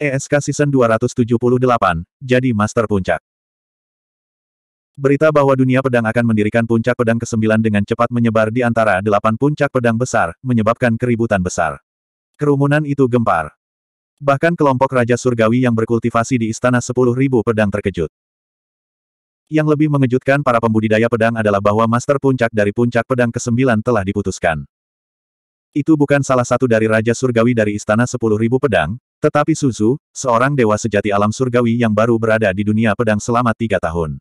ESK Season 278, jadi Master Puncak. Berita bahwa dunia pedang akan mendirikan puncak pedang ke-9 dengan cepat menyebar di antara delapan puncak pedang besar, menyebabkan keributan besar. Kerumunan itu gempar. Bahkan kelompok Raja Surgawi yang berkultivasi di Istana 10.000 pedang terkejut. Yang lebih mengejutkan para pembudidaya pedang adalah bahwa master puncak dari puncak pedang ke-9 telah diputuskan. Itu bukan salah satu dari Raja Surgawi dari Istana 10.000 Pedang, tetapi Suzu, seorang dewa sejati alam surgawi yang baru berada di dunia pedang selama tiga tahun.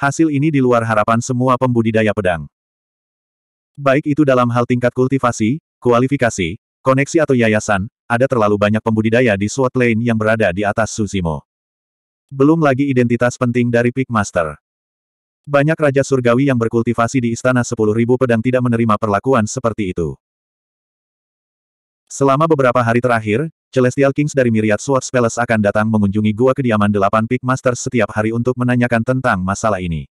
Hasil ini di luar harapan semua pembudidaya pedang. Baik itu dalam hal tingkat kultivasi, kualifikasi, koneksi atau yayasan, ada terlalu banyak pembudidaya di SWOT lane yang berada di atas Suzimo. Belum lagi identitas penting dari Pickmaster. Banyak raja surgawi yang berkultivasi di istana 10.000 pedang tidak menerima perlakuan seperti itu. Selama beberapa hari terakhir, Celestial Kings dari Myriad Swords Palace akan datang mengunjungi gua kediaman delapan Peak Masters setiap hari untuk menanyakan tentang masalah ini.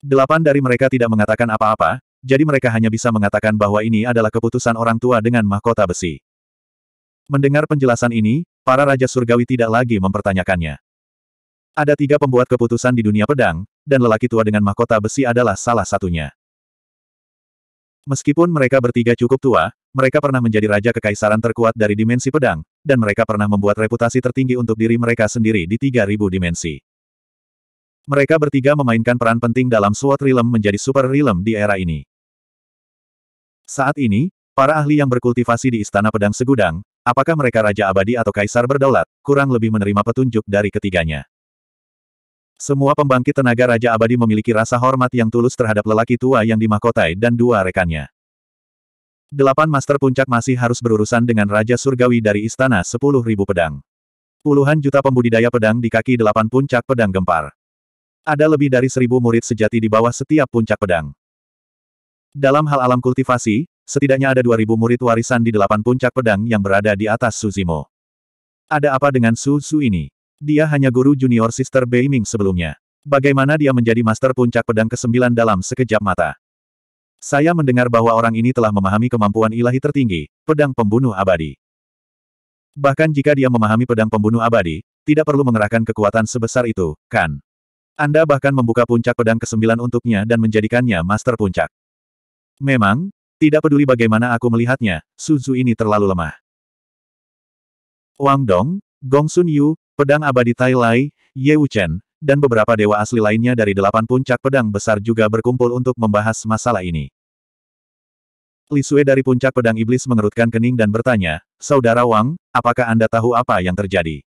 Delapan dari mereka tidak mengatakan apa-apa, jadi mereka hanya bisa mengatakan bahwa ini adalah keputusan orang tua dengan mahkota besi. Mendengar penjelasan ini, para Raja Surgawi tidak lagi mempertanyakannya. Ada tiga pembuat keputusan di dunia pedang, dan lelaki tua dengan mahkota besi adalah salah satunya. Meskipun mereka bertiga cukup tua, mereka pernah menjadi raja kekaisaran terkuat dari dimensi pedang, dan mereka pernah membuat reputasi tertinggi untuk diri mereka sendiri di 3000 dimensi. Mereka bertiga memainkan peran penting dalam suatu Realm menjadi Super Realm di era ini. Saat ini, para ahli yang berkultivasi di Istana Pedang Segudang, apakah mereka Raja Abadi atau Kaisar Berdaulat, kurang lebih menerima petunjuk dari ketiganya. Semua pembangkit tenaga Raja Abadi memiliki rasa hormat yang tulus terhadap lelaki tua yang dimahkotai dan dua rekannya. Delapan master puncak masih harus berurusan dengan Raja Surgawi dari Istana Sepuluh Ribu Pedang. Puluhan juta pembudidaya pedang di kaki delapan puncak pedang gempar. Ada lebih dari seribu murid sejati di bawah setiap puncak pedang. Dalam hal alam kultivasi, setidaknya ada dua ribu murid warisan di delapan puncak pedang yang berada di atas Suzimo. Ada apa dengan Su Su ini? Dia hanya guru junior Sister Beiming sebelumnya. Bagaimana dia menjadi master puncak pedang ke-9 dalam sekejap mata? Saya mendengar bahwa orang ini telah memahami kemampuan ilahi tertinggi, pedang pembunuh abadi. Bahkan jika dia memahami pedang pembunuh abadi, tidak perlu mengerahkan kekuatan sebesar itu, kan? Anda bahkan membuka puncak pedang ke-9 untuknya dan menjadikannya master puncak. Memang, tidak peduli bagaimana aku melihatnya, Suzu ini terlalu lemah. Wang Dong, Gong Sun Yu, Pedang Abadi Tai Lai, Ye Wuchen, dan beberapa dewa asli lainnya dari delapan puncak pedang besar juga berkumpul untuk membahas masalah ini. Lisue dari puncak pedang iblis mengerutkan kening dan bertanya, Saudara Wang, apakah Anda tahu apa yang terjadi?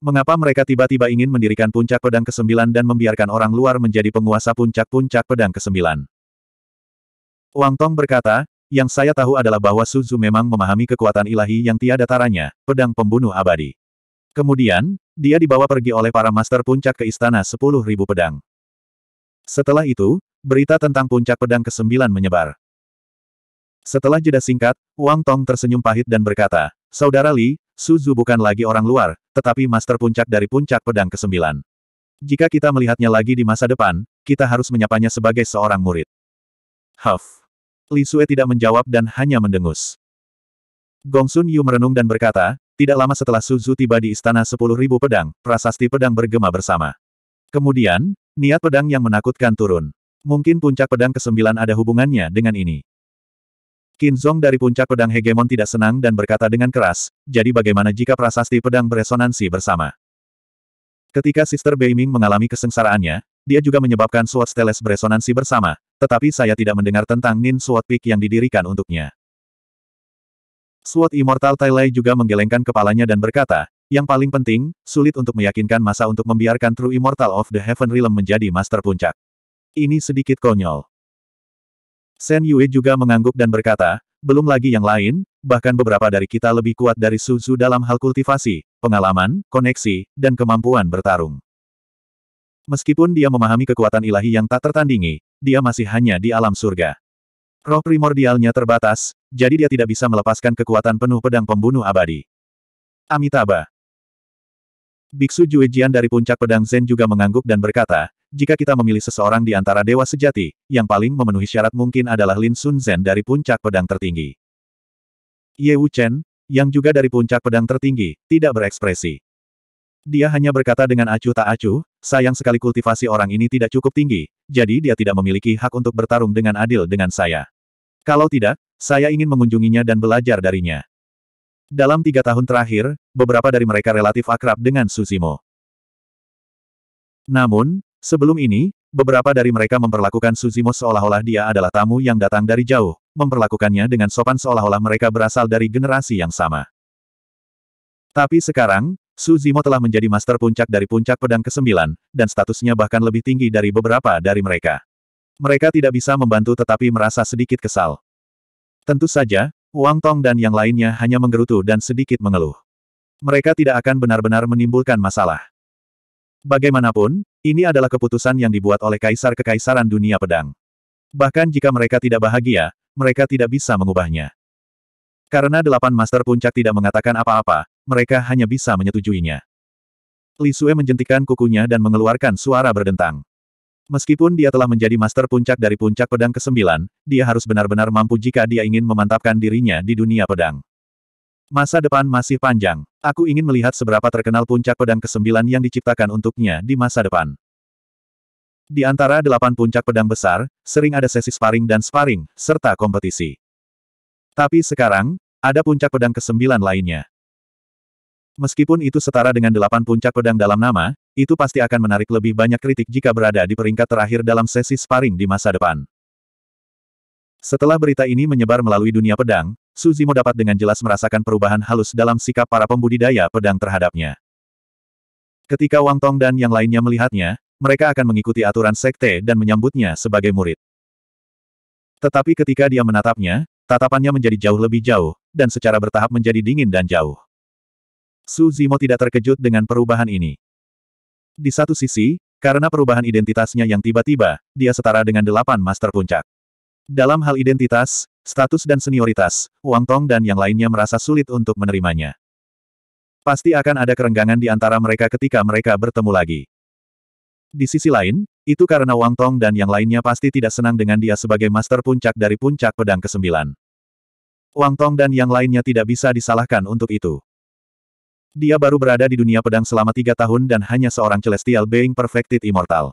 Mengapa mereka tiba-tiba ingin mendirikan puncak pedang ke-9 dan membiarkan orang luar menjadi penguasa puncak-puncak pedang ke-9? Wang Tong berkata, yang saya tahu adalah bahwa Suzu memang memahami kekuatan ilahi yang tiada taranya, pedang pembunuh abadi. Kemudian, dia dibawa pergi oleh para master puncak ke istana 10.000 pedang. Setelah itu, berita tentang puncak pedang ke-9 menyebar. Setelah jeda singkat, Wang Tong tersenyum pahit dan berkata, Saudara Li, Suzu bukan lagi orang luar, tetapi master puncak dari puncak pedang ke-9. Jika kita melihatnya lagi di masa depan, kita harus menyapanya sebagai seorang murid. Huff. Li Sue tidak menjawab dan hanya mendengus. Gong Sun Yu merenung dan berkata, tidak lama setelah Suzu tiba di istana sepuluh ribu pedang, prasasti pedang bergema bersama. Kemudian, niat pedang yang menakutkan turun. Mungkin puncak pedang ke-9 ada hubungannya dengan ini. Qin Zhong dari puncak pedang hegemon tidak senang dan berkata dengan keras, jadi bagaimana jika prasasti pedang beresonansi bersama? Ketika Sister Beiming mengalami kesengsaraannya, dia juga menyebabkan Sword Steles beresonansi bersama, tetapi saya tidak mendengar tentang Nin Sword Peak yang didirikan untuknya. Sword Immortal Tai Lai juga menggelengkan kepalanya dan berkata, yang paling penting, sulit untuk meyakinkan masa untuk membiarkan True Immortal of the Heaven Realm menjadi master puncak. Ini sedikit konyol. Shen Yue juga mengangguk dan berkata, belum lagi yang lain, bahkan beberapa dari kita lebih kuat dari Suzu dalam hal kultivasi, pengalaman, koneksi, dan kemampuan bertarung. Meskipun dia memahami kekuatan ilahi yang tak tertandingi, dia masih hanya di alam surga. Roh primordialnya terbatas, jadi dia tidak bisa melepaskan kekuatan penuh pedang pembunuh abadi. Amitabha, Biksu Juejian dari puncak pedang Zen juga mengangguk dan berkata, jika kita memilih seseorang di antara dewa sejati, yang paling memenuhi syarat mungkin adalah Lin Sun Zen dari puncak pedang tertinggi. Ye Wu Chen, yang juga dari puncak pedang tertinggi, tidak berekspresi. Dia hanya berkata dengan acuh tak acuh, sayang sekali kultivasi orang ini tidak cukup tinggi, jadi dia tidak memiliki hak untuk bertarung dengan adil dengan saya. Kalau tidak, saya ingin mengunjunginya dan belajar darinya. Dalam tiga tahun terakhir, beberapa dari mereka relatif akrab dengan Suzimo. Namun, sebelum ini, beberapa dari mereka memperlakukan Suzimo seolah-olah dia adalah tamu yang datang dari jauh, memperlakukannya dengan sopan seolah-olah mereka berasal dari generasi yang sama. Tapi sekarang, Suzimo telah menjadi master puncak dari puncak pedang ke-9, dan statusnya bahkan lebih tinggi dari beberapa dari mereka. Mereka tidak bisa membantu tetapi merasa sedikit kesal. Tentu saja, Wang Tong dan yang lainnya hanya menggerutu dan sedikit mengeluh mereka tidak akan benar-benar menimbulkan masalah. Bagaimanapun, ini adalah keputusan yang dibuat oleh Kaisar Kekaisaran Dunia Pedang. Bahkan jika mereka tidak bahagia, mereka tidak bisa mengubahnya. Karena delapan master puncak tidak mengatakan apa-apa, mereka hanya bisa menyetujuinya. Li Sue menjentikan kukunya dan mengeluarkan suara berdentang. Meskipun dia telah menjadi master puncak dari puncak pedang ke-9, dia harus benar-benar mampu jika dia ingin memantapkan dirinya di dunia pedang. Masa depan masih panjang. Aku ingin melihat seberapa terkenal puncak pedang kesembilan yang diciptakan untuknya di masa depan. Di antara delapan puncak pedang besar, sering ada sesi sparring dan sparring, serta kompetisi. Tapi sekarang, ada puncak pedang kesembilan lainnya. Meskipun itu setara dengan delapan puncak pedang dalam nama, itu pasti akan menarik lebih banyak kritik jika berada di peringkat terakhir dalam sesi sparring di masa depan. Setelah berita ini menyebar melalui dunia pedang, Suzimo dapat dengan jelas merasakan perubahan halus dalam sikap para pembudidaya pedang terhadapnya. Ketika Wang Tong dan yang lainnya melihatnya, mereka akan mengikuti aturan sekte dan menyambutnya sebagai murid. Tetapi ketika dia menatapnya, tatapannya menjadi jauh lebih jauh, dan secara bertahap menjadi dingin dan jauh. Suzimo tidak terkejut dengan perubahan ini. Di satu sisi, karena perubahan identitasnya yang tiba-tiba, dia setara dengan delapan master puncak. Dalam hal identitas, status dan senioritas, Wang Tong dan yang lainnya merasa sulit untuk menerimanya. Pasti akan ada kerenggangan di antara mereka ketika mereka bertemu lagi. Di sisi lain, itu karena Wang Tong dan yang lainnya pasti tidak senang dengan dia sebagai master puncak dari puncak pedang ke-9. Wang Tong dan yang lainnya tidak bisa disalahkan untuk itu. Dia baru berada di dunia pedang selama tiga tahun dan hanya seorang Celestial Being Perfected Immortal.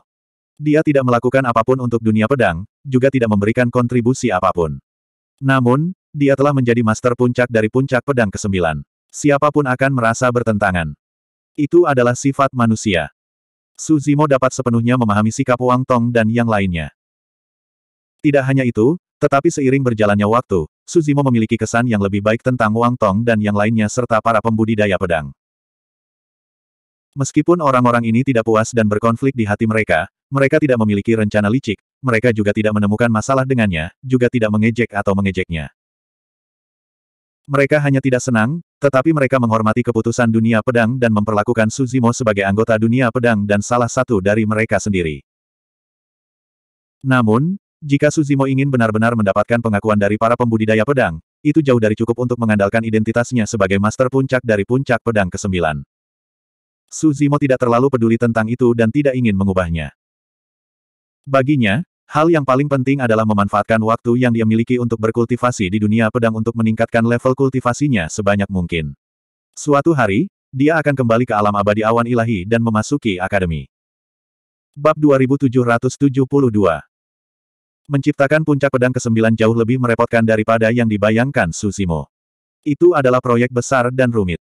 Dia tidak melakukan apapun untuk dunia pedang, juga tidak memberikan kontribusi apapun. Namun, dia telah menjadi master puncak dari puncak pedang ke-9. Siapapun akan merasa bertentangan. Itu adalah sifat manusia. Suzimo dapat sepenuhnya memahami sikap Wang Tong dan yang lainnya. Tidak hanya itu, tetapi seiring berjalannya waktu, Suzimo memiliki kesan yang lebih baik tentang Wang Tong dan yang lainnya serta para pembudidaya pedang. Meskipun orang-orang ini tidak puas dan berkonflik di hati mereka, mereka tidak memiliki rencana licik, mereka juga tidak menemukan masalah dengannya, juga tidak mengejek atau mengejeknya. Mereka hanya tidak senang, tetapi mereka menghormati keputusan dunia pedang dan memperlakukan Suzimo sebagai anggota dunia pedang dan salah satu dari mereka sendiri. Namun, jika Suzimo ingin benar-benar mendapatkan pengakuan dari para pembudidaya pedang, itu jauh dari cukup untuk mengandalkan identitasnya sebagai master puncak dari puncak pedang ke-9. Suzimo tidak terlalu peduli tentang itu dan tidak ingin mengubahnya. Baginya, Hal yang paling penting adalah memanfaatkan waktu yang dia miliki untuk berkultivasi di dunia pedang untuk meningkatkan level kultivasinya sebanyak mungkin. Suatu hari, dia akan kembali ke alam abadi awan ilahi dan memasuki akademi. Bab 2772 Menciptakan puncak pedang ke-9 jauh lebih merepotkan daripada yang dibayangkan Susimo. Itu adalah proyek besar dan rumit.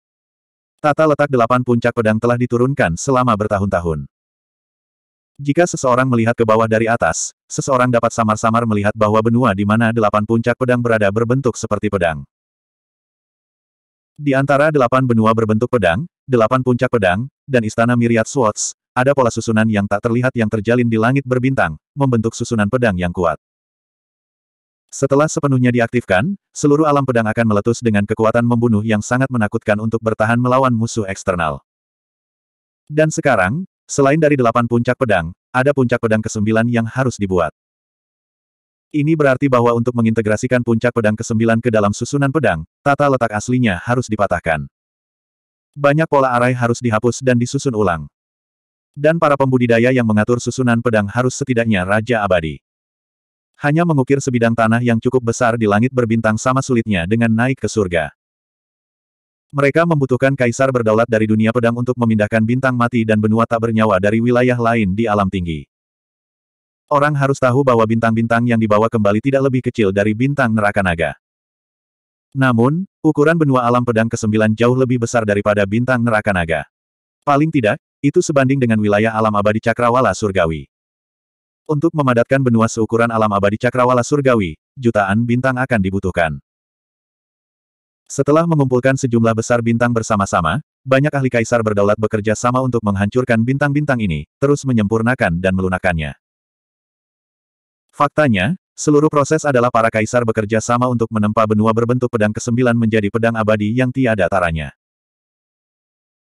Tata letak delapan puncak pedang telah diturunkan selama bertahun-tahun. Jika seseorang melihat ke bawah dari atas, seseorang dapat samar-samar melihat bahwa benua di mana delapan puncak pedang berada berbentuk seperti pedang. Di antara delapan benua berbentuk pedang, delapan puncak pedang, dan istana Miriat Swords, ada pola susunan yang tak terlihat yang terjalin di langit berbintang, membentuk susunan pedang yang kuat. Setelah sepenuhnya diaktifkan, seluruh alam pedang akan meletus dengan kekuatan membunuh yang sangat menakutkan untuk bertahan melawan musuh eksternal. Dan sekarang, Selain dari delapan puncak pedang, ada puncak pedang kesembilan yang harus dibuat. Ini berarti bahwa untuk mengintegrasikan puncak pedang kesembilan ke dalam susunan pedang, tata letak aslinya harus dipatahkan. Banyak pola arai harus dihapus dan disusun ulang. Dan para pembudidaya yang mengatur susunan pedang harus setidaknya Raja Abadi. Hanya mengukir sebidang tanah yang cukup besar di langit berbintang sama sulitnya dengan naik ke surga. Mereka membutuhkan kaisar berdaulat dari dunia pedang untuk memindahkan bintang mati dan benua tak bernyawa dari wilayah lain di alam tinggi. Orang harus tahu bahwa bintang-bintang yang dibawa kembali tidak lebih kecil dari bintang neraka naga. Namun, ukuran benua alam pedang ke-9 jauh lebih besar daripada bintang neraka naga. Paling tidak, itu sebanding dengan wilayah alam abadi cakrawala surgawi. Untuk memadatkan benua seukuran alam abadi cakrawala surgawi, jutaan bintang akan dibutuhkan. Setelah mengumpulkan sejumlah besar bintang bersama-sama, banyak ahli kaisar berdaulat bekerja sama untuk menghancurkan bintang-bintang ini, terus menyempurnakan dan melunakannya. Faktanya, seluruh proses adalah para kaisar bekerja sama untuk menempa benua berbentuk pedang kesembilan menjadi pedang abadi yang tiada taranya.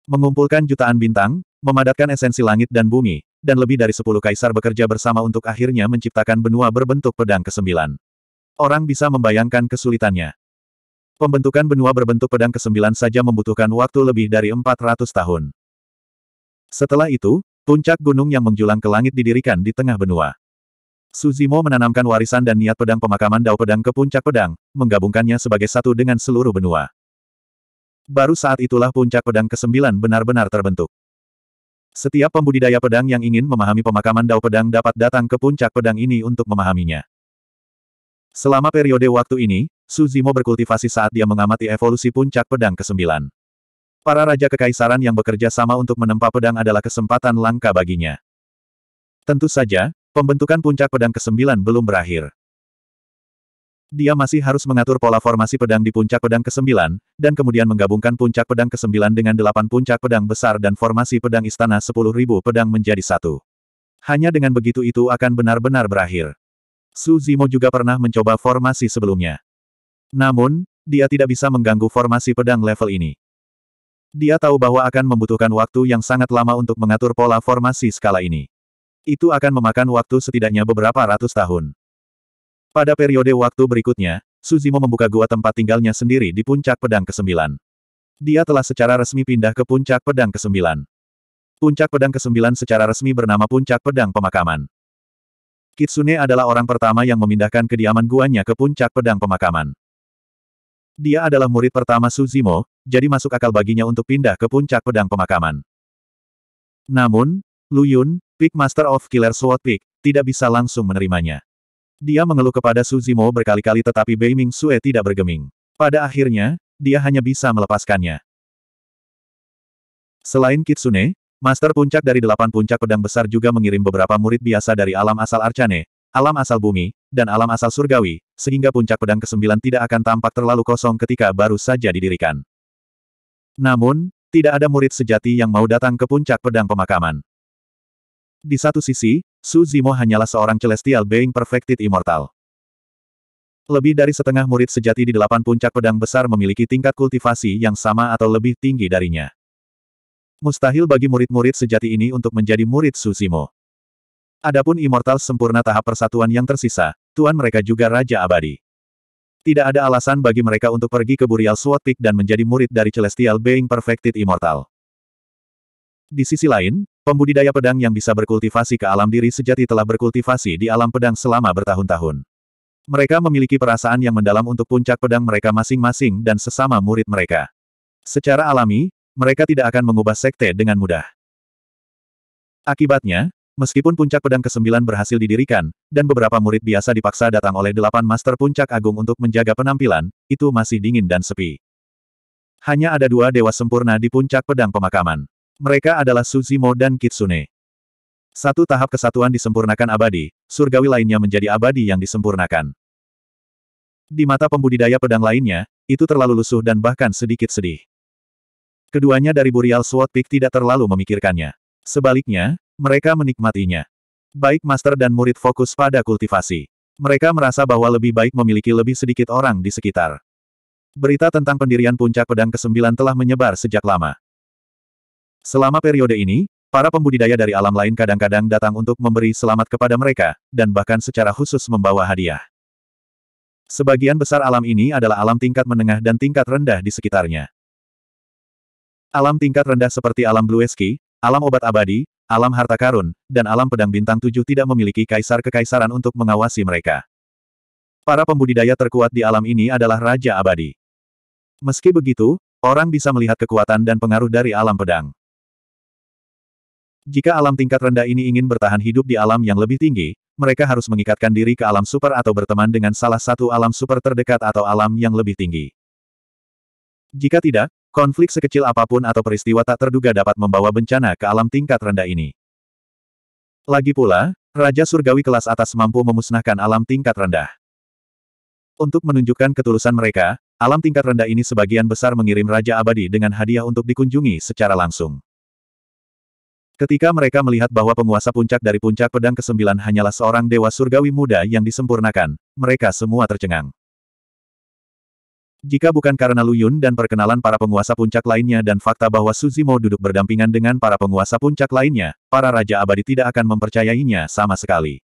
Mengumpulkan jutaan bintang, memadatkan esensi langit dan bumi, dan lebih dari sepuluh kaisar bekerja bersama untuk akhirnya menciptakan benua berbentuk pedang kesembilan. Orang bisa membayangkan kesulitannya. Pembentukan benua berbentuk pedang kesembilan saja membutuhkan waktu lebih dari 400 tahun. Setelah itu, puncak gunung yang menjulang ke langit didirikan di tengah benua. Suzimo menanamkan warisan dan niat pedang pemakaman Dao Pedang ke puncak pedang, menggabungkannya sebagai satu dengan seluruh benua. Baru saat itulah puncak pedang ke-9 benar-benar terbentuk. Setiap pembudidaya pedang yang ingin memahami pemakaman Dao Pedang dapat datang ke puncak pedang ini untuk memahaminya. Selama periode waktu ini, Suzimo berkultivasi saat dia mengamati evolusi puncak pedang ke-9. Para raja kekaisaran yang bekerja sama untuk menempa pedang adalah kesempatan langka baginya. Tentu saja, pembentukan puncak pedang ke-9 belum berakhir. Dia masih harus mengatur pola formasi pedang di puncak pedang ke-9, dan kemudian menggabungkan puncak pedang ke-9 dengan delapan puncak pedang besar dan formasi pedang istana sepuluh ribu pedang menjadi satu. Hanya dengan begitu itu akan benar-benar berakhir. Su Zimo juga pernah mencoba formasi sebelumnya. Namun, dia tidak bisa mengganggu formasi pedang level ini. Dia tahu bahwa akan membutuhkan waktu yang sangat lama untuk mengatur pola formasi skala ini. Itu akan memakan waktu setidaknya beberapa ratus tahun. Pada periode waktu berikutnya, Suzimo membuka gua tempat tinggalnya sendiri di puncak pedang ke-9. Dia telah secara resmi pindah ke puncak pedang ke-9. Puncak pedang ke-9 secara resmi bernama puncak pedang pemakaman. Kitsune adalah orang pertama yang memindahkan kediaman guanya ke puncak pedang pemakaman. Dia adalah murid pertama Suzimo, jadi masuk akal baginya untuk pindah ke puncak pedang pemakaman. Namun, Lu Yun, Peak Master of Killer Sword Peak, tidak bisa langsung menerimanya. Dia mengeluh kepada Suzimo berkali-kali tetapi Bei Ming Sue tidak bergeming. Pada akhirnya, dia hanya bisa melepaskannya. Selain Kitsune, Master Puncak dari delapan puncak pedang besar juga mengirim beberapa murid biasa dari alam asal Arcane, alam asal bumi, dan alam asal surgawi, sehingga puncak pedang ke-9 tidak akan tampak terlalu kosong ketika baru saja didirikan. Namun, tidak ada murid sejati yang mau datang ke puncak pedang pemakaman. Di satu sisi, Su Zimo hanyalah seorang Celestial Being Perfected Immortal. Lebih dari setengah murid sejati di delapan puncak pedang besar memiliki tingkat kultivasi yang sama atau lebih tinggi darinya. Mustahil bagi murid-murid sejati ini untuk menjadi murid Su Zimo. Adapun Immortal sempurna tahap persatuan yang tersisa, tuan mereka juga Raja Abadi. Tidak ada alasan bagi mereka untuk pergi ke Burial Swatik dan menjadi murid dari Celestial Being Perfected Immortal. Di sisi lain, pembudidaya pedang yang bisa berkultivasi ke alam diri sejati telah berkultivasi di alam pedang selama bertahun-tahun. Mereka memiliki perasaan yang mendalam untuk puncak pedang mereka masing-masing dan sesama murid mereka. Secara alami, mereka tidak akan mengubah sekte dengan mudah. Akibatnya, Meskipun puncak pedang ke-9 berhasil didirikan, dan beberapa murid biasa dipaksa datang oleh delapan master puncak agung untuk menjaga penampilan, itu masih dingin dan sepi. Hanya ada dua dewa sempurna di puncak pedang pemakaman. Mereka adalah Suzimo dan Kitsune. Satu tahap kesatuan disempurnakan abadi, surgawi lainnya menjadi abadi yang disempurnakan. Di mata pembudidaya pedang lainnya, itu terlalu lusuh dan bahkan sedikit sedih. Keduanya dari Burial Sword Peak tidak terlalu memikirkannya. Sebaliknya, mereka menikmatinya. Baik master dan murid fokus pada kultivasi. Mereka merasa bahwa lebih baik memiliki lebih sedikit orang di sekitar. Berita tentang pendirian puncak pedang ke-9 telah menyebar sejak lama. Selama periode ini, para pembudidaya dari alam lain kadang-kadang datang untuk memberi selamat kepada mereka, dan bahkan secara khusus membawa hadiah. Sebagian besar alam ini adalah alam tingkat menengah dan tingkat rendah di sekitarnya. Alam tingkat rendah seperti alam Blueski, alam obat abadi, alam harta karun, dan alam pedang bintang tujuh tidak memiliki kaisar kekaisaran untuk mengawasi mereka. Para pembudidaya terkuat di alam ini adalah Raja Abadi. Meski begitu, orang bisa melihat kekuatan dan pengaruh dari alam pedang. Jika alam tingkat rendah ini ingin bertahan hidup di alam yang lebih tinggi, mereka harus mengikatkan diri ke alam super atau berteman dengan salah satu alam super terdekat atau alam yang lebih tinggi. Jika tidak, Konflik sekecil apapun atau peristiwa tak terduga dapat membawa bencana ke alam tingkat rendah ini. Lagi pula, Raja Surgawi kelas atas mampu memusnahkan alam tingkat rendah. Untuk menunjukkan ketulusan mereka, alam tingkat rendah ini sebagian besar mengirim Raja Abadi dengan hadiah untuk dikunjungi secara langsung. Ketika mereka melihat bahwa penguasa puncak dari puncak pedang ke-9 hanyalah seorang dewa surgawi muda yang disempurnakan, mereka semua tercengang. Jika bukan karena Lu Yun dan perkenalan para penguasa puncak lainnya dan fakta bahwa Suzimo duduk berdampingan dengan para penguasa puncak lainnya, para Raja Abadi tidak akan mempercayainya sama sekali.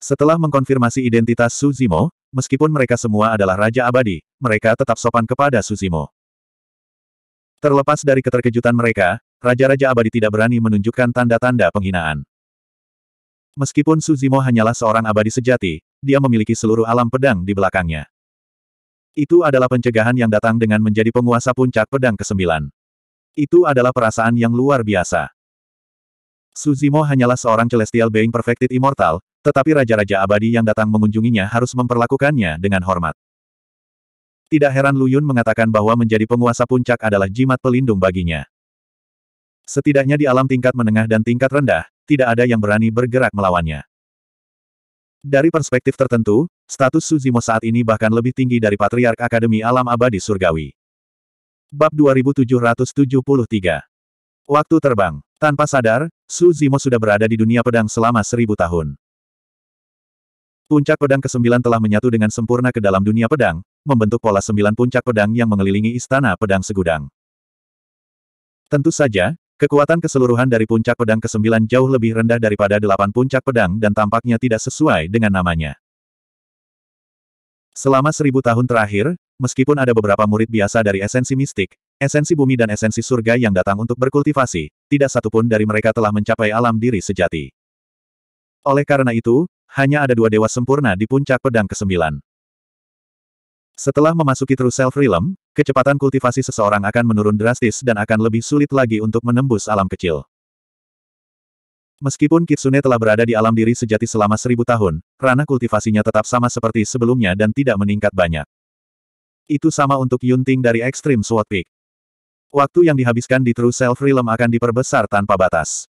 Setelah mengkonfirmasi identitas Suzimo, meskipun mereka semua adalah Raja Abadi, mereka tetap sopan kepada Suzimo. Terlepas dari keterkejutan mereka, Raja-Raja Abadi tidak berani menunjukkan tanda-tanda penghinaan. Meskipun Suzimo hanyalah seorang abadi sejati, dia memiliki seluruh alam pedang di belakangnya. Itu adalah pencegahan yang datang dengan menjadi penguasa puncak pedang ke-9. Itu adalah perasaan yang luar biasa. Suzimo hanyalah seorang Celestial Being Perfected Immortal, tetapi raja-raja abadi yang datang mengunjunginya harus memperlakukannya dengan hormat. Tidak heran Luyun mengatakan bahwa menjadi penguasa puncak adalah jimat pelindung baginya. Setidaknya di alam tingkat menengah dan tingkat rendah, tidak ada yang berani bergerak melawannya. Dari perspektif tertentu, status Suzimo saat ini bahkan lebih tinggi dari Patriark Akademi Alam Abadi Surgawi. Bab 2773 Waktu Terbang Tanpa sadar, Suzimo sudah berada di dunia pedang selama seribu tahun. Puncak pedang ke-9 telah menyatu dengan sempurna ke dalam dunia pedang, membentuk pola sembilan puncak pedang yang mengelilingi istana pedang segudang. Tentu saja, Kekuatan keseluruhan dari puncak pedang ke-9 jauh lebih rendah daripada delapan puncak pedang dan tampaknya tidak sesuai dengan namanya. Selama seribu tahun terakhir, meskipun ada beberapa murid biasa dari esensi mistik, esensi bumi dan esensi surga yang datang untuk berkultivasi, tidak satupun dari mereka telah mencapai alam diri sejati. Oleh karena itu, hanya ada dua dewa sempurna di puncak pedang ke-9. Setelah memasuki True Self Realm, kecepatan kultivasi seseorang akan menurun drastis dan akan lebih sulit lagi untuk menembus alam kecil. Meskipun Kitsune telah berada di alam diri sejati selama seribu tahun, ranah kultivasinya tetap sama seperti sebelumnya dan tidak meningkat banyak. Itu sama untuk Yunting dari Ekstrim Sword Peak. Waktu yang dihabiskan di True Self Realm akan diperbesar tanpa batas.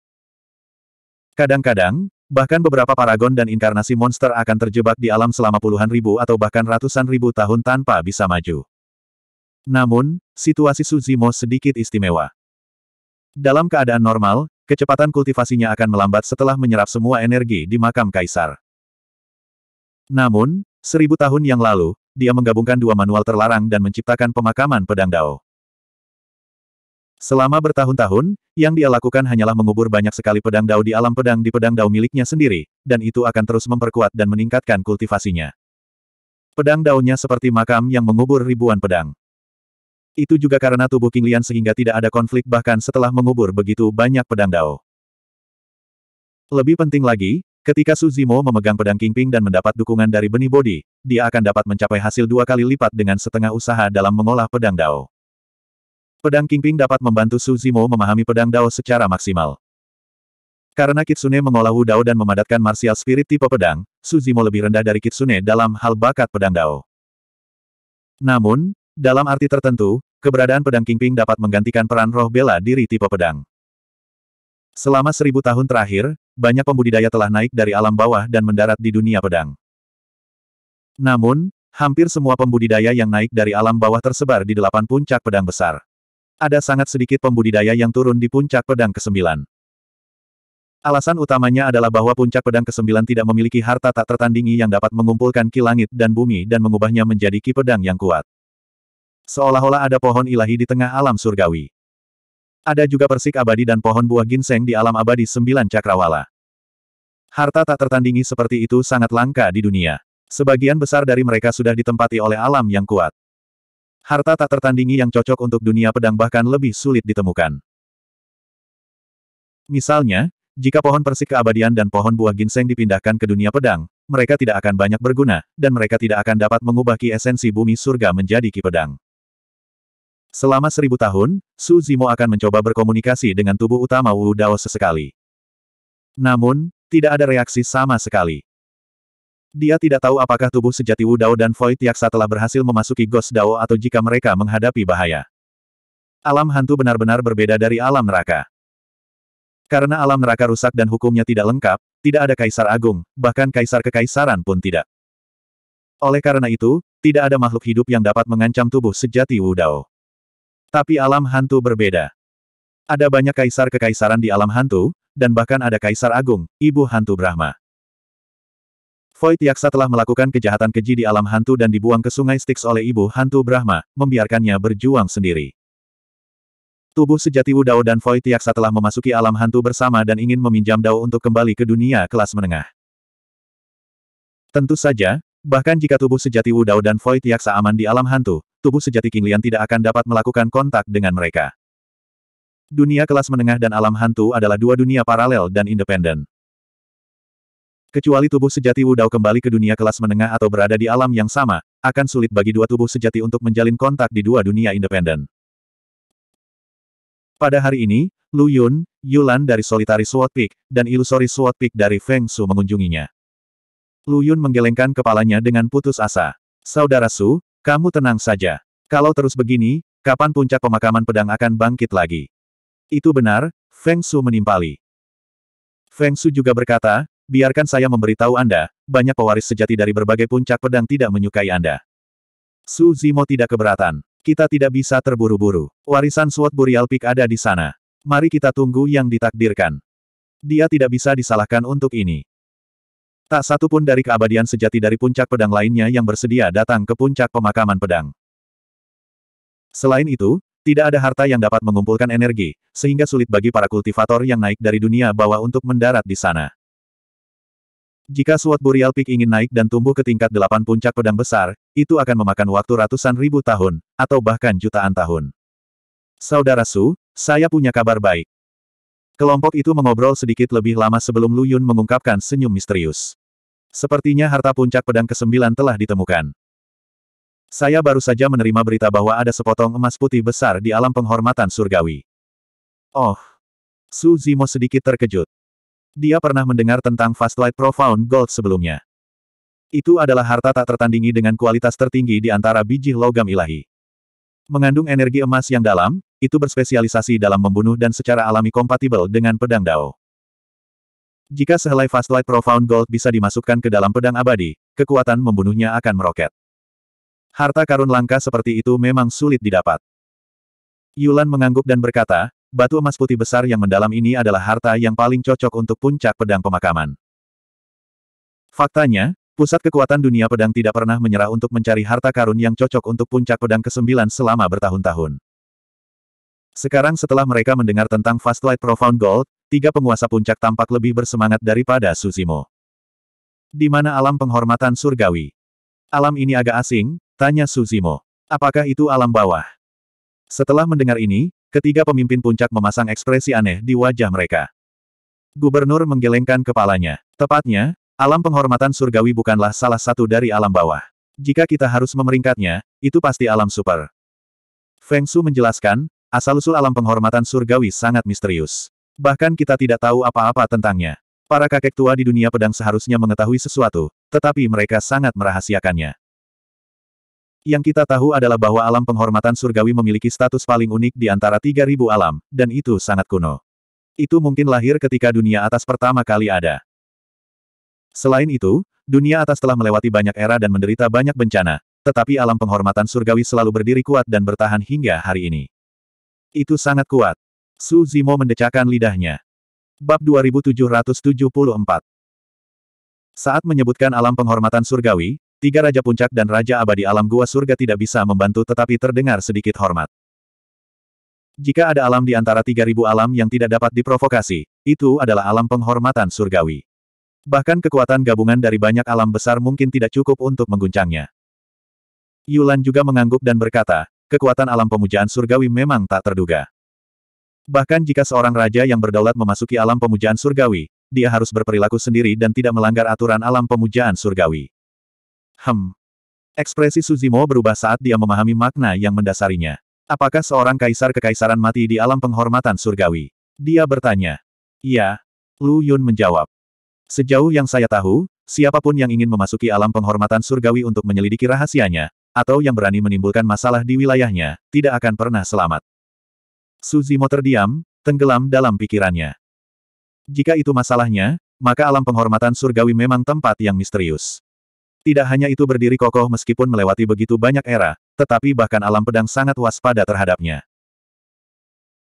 Kadang-kadang, Bahkan beberapa paragon dan inkarnasi monster akan terjebak di alam selama puluhan ribu atau bahkan ratusan ribu tahun tanpa bisa maju. Namun, situasi Suzimo sedikit istimewa. Dalam keadaan normal, kecepatan kultivasinya akan melambat setelah menyerap semua energi di makam kaisar. Namun, seribu tahun yang lalu, dia menggabungkan dua manual terlarang dan menciptakan pemakaman pedang Dao. Selama bertahun-tahun, yang dia lakukan hanyalah mengubur banyak sekali pedang dao di alam pedang di pedang dao miliknya sendiri, dan itu akan terus memperkuat dan meningkatkan kultivasinya. Pedang daunnya seperti makam yang mengubur ribuan pedang. Itu juga karena tubuh King Lian sehingga tidak ada konflik bahkan setelah mengubur begitu banyak pedang dao. Lebih penting lagi, ketika Su Zimo memegang pedang King Ping dan mendapat dukungan dari benih bodi, dia akan dapat mencapai hasil dua kali lipat dengan setengah usaha dalam mengolah pedang dao. Pedang Kingping dapat membantu Su Zimo memahami pedang Dao secara maksimal. Karena Kitsune mengolah Dao dan memadatkan martial spirit tipe pedang, Su Zimo lebih rendah dari Kitsune dalam hal bakat pedang Dao. Namun, dalam arti tertentu, keberadaan pedang Kingping dapat menggantikan peran roh bela diri tipe pedang. Selama seribu tahun terakhir, banyak pembudidaya telah naik dari alam bawah dan mendarat di dunia pedang. Namun, hampir semua pembudidaya yang naik dari alam bawah tersebar di delapan puncak pedang besar ada sangat sedikit pembudidaya yang turun di puncak pedang ke-9. Alasan utamanya adalah bahwa puncak pedang ke-9 tidak memiliki harta tak tertandingi yang dapat mengumpulkan ki langit dan bumi dan mengubahnya menjadi ki pedang yang kuat. Seolah-olah ada pohon ilahi di tengah alam surgawi. Ada juga persik abadi dan pohon buah ginseng di alam abadi sembilan cakrawala. Harta tak tertandingi seperti itu sangat langka di dunia. Sebagian besar dari mereka sudah ditempati oleh alam yang kuat. Harta tak tertandingi yang cocok untuk dunia pedang bahkan lebih sulit ditemukan. Misalnya, jika pohon persik keabadian dan pohon buah ginseng dipindahkan ke dunia pedang, mereka tidak akan banyak berguna, dan mereka tidak akan dapat mengubah ki esensi bumi surga menjadi ki pedang. Selama seribu tahun, Su Zimo akan mencoba berkomunikasi dengan tubuh utama Wu Dao sesekali. Namun, tidak ada reaksi sama sekali. Dia tidak tahu apakah tubuh sejati Wu Dao dan Void Yaksa telah berhasil memasuki Ghost Dao atau jika mereka menghadapi bahaya. Alam hantu benar-benar berbeda dari alam neraka. Karena alam neraka rusak dan hukumnya tidak lengkap, tidak ada kaisar agung, bahkan kaisar kekaisaran pun tidak. Oleh karena itu, tidak ada makhluk hidup yang dapat mengancam tubuh sejati Wu Dao. Tapi alam hantu berbeda. Ada banyak kaisar kekaisaran di alam hantu, dan bahkan ada kaisar agung, ibu hantu Brahma. Void Yaksa telah melakukan kejahatan keji di alam hantu dan dibuang ke sungai Styx oleh ibu hantu Brahma, membiarkannya berjuang sendiri. Tubuh sejati Wudao dan Void Yaksa telah memasuki alam hantu bersama dan ingin meminjam Dao untuk kembali ke dunia kelas menengah. Tentu saja, bahkan jika tubuh sejati Wudao dan Void Yaksa aman di alam hantu, tubuh sejati King Lian tidak akan dapat melakukan kontak dengan mereka. Dunia kelas menengah dan alam hantu adalah dua dunia paralel dan independen. Kecuali tubuh sejati Wudao kembali ke dunia kelas menengah atau berada di alam yang sama, akan sulit bagi dua tubuh sejati untuk menjalin kontak di dua dunia independen. Pada hari ini, Lu Yun, Yulan dari Solitary Sword Peak, dan Illusory Sword Peak dari Feng Su mengunjunginya. Lu Yun menggelengkan kepalanya dengan putus asa. Saudara Su, kamu tenang saja. Kalau terus begini, kapan puncak pemakaman pedang akan bangkit lagi? Itu benar, Feng Su menimpali. Feng Su juga berkata, Biarkan saya memberitahu Anda, banyak pewaris sejati dari berbagai puncak pedang tidak menyukai Anda. Su Zimo tidak keberatan. Kita tidak bisa terburu-buru. Warisan Sword Burial Peak ada di sana. Mari kita tunggu yang ditakdirkan. Dia tidak bisa disalahkan untuk ini. Tak satu pun dari keabadian sejati dari puncak pedang lainnya yang bersedia datang ke puncak pemakaman pedang. Selain itu, tidak ada harta yang dapat mengumpulkan energi, sehingga sulit bagi para kultivator yang naik dari dunia bawah untuk mendarat di sana. Jika SWOT Burial Peak ingin naik dan tumbuh ke tingkat delapan puncak pedang besar, itu akan memakan waktu ratusan ribu tahun, atau bahkan jutaan tahun. Saudara Su, saya punya kabar baik. Kelompok itu mengobrol sedikit lebih lama sebelum Lu Yun mengungkapkan senyum misterius. Sepertinya harta puncak pedang kesembilan telah ditemukan. Saya baru saja menerima berita bahwa ada sepotong emas putih besar di alam penghormatan surgawi. Oh. Su Zimo sedikit terkejut. Dia pernah mendengar tentang Fastlight Profound Gold sebelumnya. Itu adalah harta tak tertandingi dengan kualitas tertinggi di antara biji logam ilahi. Mengandung energi emas yang dalam, itu berspesialisasi dalam membunuh dan secara alami kompatibel dengan pedang Dao. Jika sehelai Fastlight Profound Gold bisa dimasukkan ke dalam pedang abadi, kekuatan membunuhnya akan meroket. Harta karun langka seperti itu memang sulit didapat. Yulan mengangguk dan berkata, batu emas putih besar yang mendalam ini adalah harta yang paling cocok untuk puncak pedang pemakaman. Faktanya, pusat kekuatan dunia pedang tidak pernah menyerah untuk mencari harta karun yang cocok untuk puncak pedang ke-9 selama bertahun-tahun. Sekarang setelah mereka mendengar tentang Fast Light Profound Gold, tiga penguasa puncak tampak lebih bersemangat daripada Suzimo. Di mana alam penghormatan surgawi? Alam ini agak asing, tanya Suzimo. Apakah itu alam bawah? Setelah mendengar ini, Ketiga pemimpin puncak memasang ekspresi aneh di wajah mereka. Gubernur menggelengkan kepalanya. Tepatnya, alam penghormatan surgawi bukanlah salah satu dari alam bawah. Jika kita harus memeringkatnya, itu pasti alam super. Feng Su menjelaskan, asal-usul alam penghormatan surgawi sangat misterius. Bahkan kita tidak tahu apa-apa tentangnya. Para kakek tua di dunia pedang seharusnya mengetahui sesuatu, tetapi mereka sangat merahasiakannya. Yang kita tahu adalah bahwa alam penghormatan surgawi memiliki status paling unik di antara 3000 alam, dan itu sangat kuno. Itu mungkin lahir ketika dunia atas pertama kali ada. Selain itu, dunia atas telah melewati banyak era dan menderita banyak bencana, tetapi alam penghormatan surgawi selalu berdiri kuat dan bertahan hingga hari ini. Itu sangat kuat. Su Zimo mendecakkan lidahnya. Bab 2774 Saat menyebutkan alam penghormatan surgawi, Tiga Raja Puncak dan Raja Abadi Alam Gua Surga tidak bisa membantu tetapi terdengar sedikit hormat. Jika ada alam di antara 3000 alam yang tidak dapat diprovokasi, itu adalah alam penghormatan surgawi. Bahkan kekuatan gabungan dari banyak alam besar mungkin tidak cukup untuk mengguncangnya. Yulan juga mengangguk dan berkata, kekuatan alam pemujaan surgawi memang tak terduga. Bahkan jika seorang raja yang berdaulat memasuki alam pemujaan surgawi, dia harus berperilaku sendiri dan tidak melanggar aturan alam pemujaan surgawi. Hem. Ekspresi Suzimo berubah saat dia memahami makna yang mendasarinya. Apakah seorang kaisar kekaisaran mati di alam penghormatan surgawi? Dia bertanya. Iya. Lu Yun menjawab. Sejauh yang saya tahu, siapapun yang ingin memasuki alam penghormatan surgawi untuk menyelidiki rahasianya, atau yang berani menimbulkan masalah di wilayahnya, tidak akan pernah selamat. Suzimo terdiam, tenggelam dalam pikirannya. Jika itu masalahnya, maka alam penghormatan surgawi memang tempat yang misterius. Tidak hanya itu berdiri kokoh meskipun melewati begitu banyak era, tetapi bahkan alam pedang sangat waspada terhadapnya.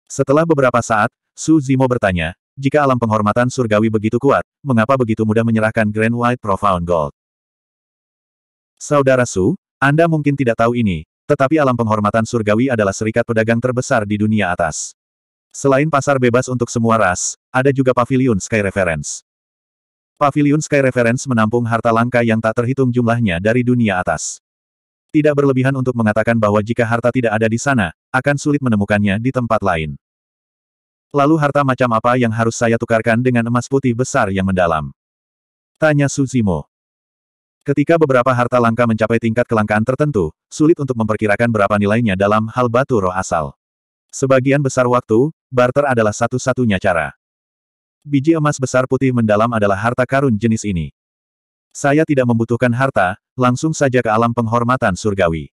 Setelah beberapa saat, Su Zimo bertanya, jika alam penghormatan surgawi begitu kuat, mengapa begitu mudah menyerahkan Grand White Profound Gold? Saudara Su, Anda mungkin tidak tahu ini, tetapi alam penghormatan surgawi adalah serikat pedagang terbesar di dunia atas. Selain pasar bebas untuk semua ras, ada juga pavilion Sky Reference. Pavilion Sky Reference menampung harta langka yang tak terhitung jumlahnya dari dunia atas. Tidak berlebihan untuk mengatakan bahwa jika harta tidak ada di sana, akan sulit menemukannya di tempat lain. Lalu harta macam apa yang harus saya tukarkan dengan emas putih besar yang mendalam? Tanya Suzimo. Ketika beberapa harta langka mencapai tingkat kelangkaan tertentu, sulit untuk memperkirakan berapa nilainya dalam hal batu roh asal. Sebagian besar waktu, barter adalah satu-satunya cara. Biji emas besar putih mendalam adalah harta karun jenis ini. Saya tidak membutuhkan harta, langsung saja ke alam penghormatan surgawi.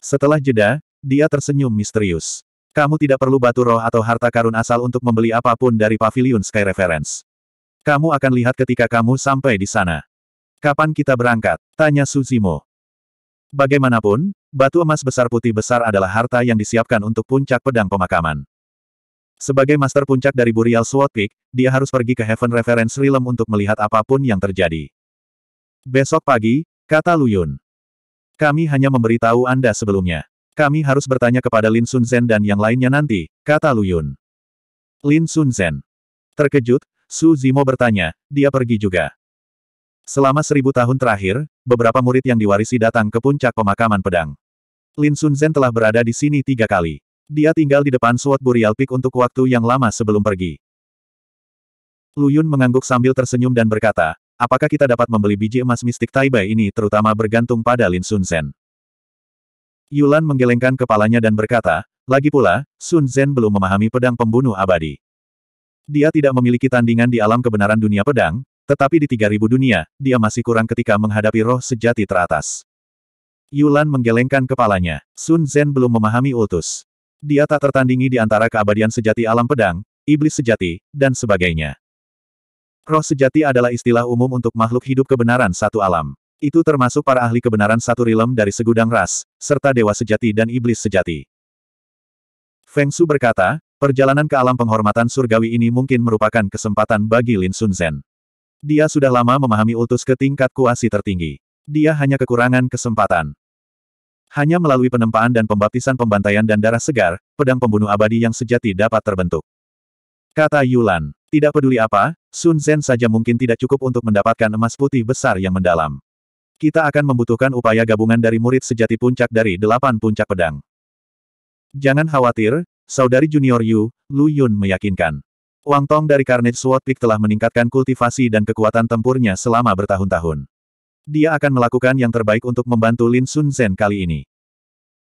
Setelah jeda, dia tersenyum misterius. Kamu tidak perlu batu roh atau harta karun asal untuk membeli apapun dari Pavilion Sky Reference. Kamu akan lihat ketika kamu sampai di sana. Kapan kita berangkat? Tanya Suzimo. Bagaimanapun, batu emas besar putih besar adalah harta yang disiapkan untuk puncak pedang pemakaman. Sebagai master puncak dari Burial Sword Peak, dia harus pergi ke Heaven Reference Realm untuk melihat apapun yang terjadi. Besok pagi, kata Luyun. Kami hanya memberitahu Anda sebelumnya. Kami harus bertanya kepada Lin Zhen dan yang lainnya nanti, kata Luyun. Lin Zhen. Terkejut, Su Zimo bertanya, dia pergi juga. Selama seribu tahun terakhir, beberapa murid yang diwarisi datang ke puncak pemakaman pedang. Lin Zhen telah berada di sini tiga kali. Dia tinggal di depan Sword Burial Peak untuk waktu yang lama sebelum pergi. Lu Yun mengangguk sambil tersenyum dan berkata, apakah kita dapat membeli biji emas mistik Taibai ini terutama bergantung pada Lin Sun Zen. Yulan menggelengkan kepalanya dan berkata, lagi pula, Sun Zen belum memahami pedang pembunuh abadi. Dia tidak memiliki tandingan di alam kebenaran dunia pedang, tetapi di 3000 dunia, dia masih kurang ketika menghadapi roh sejati teratas. Yulan menggelengkan kepalanya. Sun Zen belum memahami ultus. Dia tak tertandingi di antara keabadian sejati alam pedang, iblis sejati, dan sebagainya. Roh sejati adalah istilah umum untuk makhluk hidup kebenaran satu alam. Itu termasuk para ahli kebenaran satu rilem dari segudang ras, serta dewa sejati dan iblis sejati. Feng Su berkata, perjalanan ke alam penghormatan surgawi ini mungkin merupakan kesempatan bagi Lin Sun Zen. Dia sudah lama memahami ultus ke tingkat kuasi tertinggi. Dia hanya kekurangan kesempatan. Hanya melalui penempaan dan pembaptisan pembantaian dan darah segar, pedang pembunuh abadi yang sejati dapat terbentuk. Kata Yulan, tidak peduli apa, Sun Zen saja mungkin tidak cukup untuk mendapatkan emas putih besar yang mendalam. Kita akan membutuhkan upaya gabungan dari murid sejati puncak dari delapan puncak pedang. Jangan khawatir, saudari junior Yu, Lu Yun meyakinkan. Wang Tong dari Carnage Sword Peak telah meningkatkan kultivasi dan kekuatan tempurnya selama bertahun-tahun. Dia akan melakukan yang terbaik untuk membantu Lin Sun Zhen kali ini.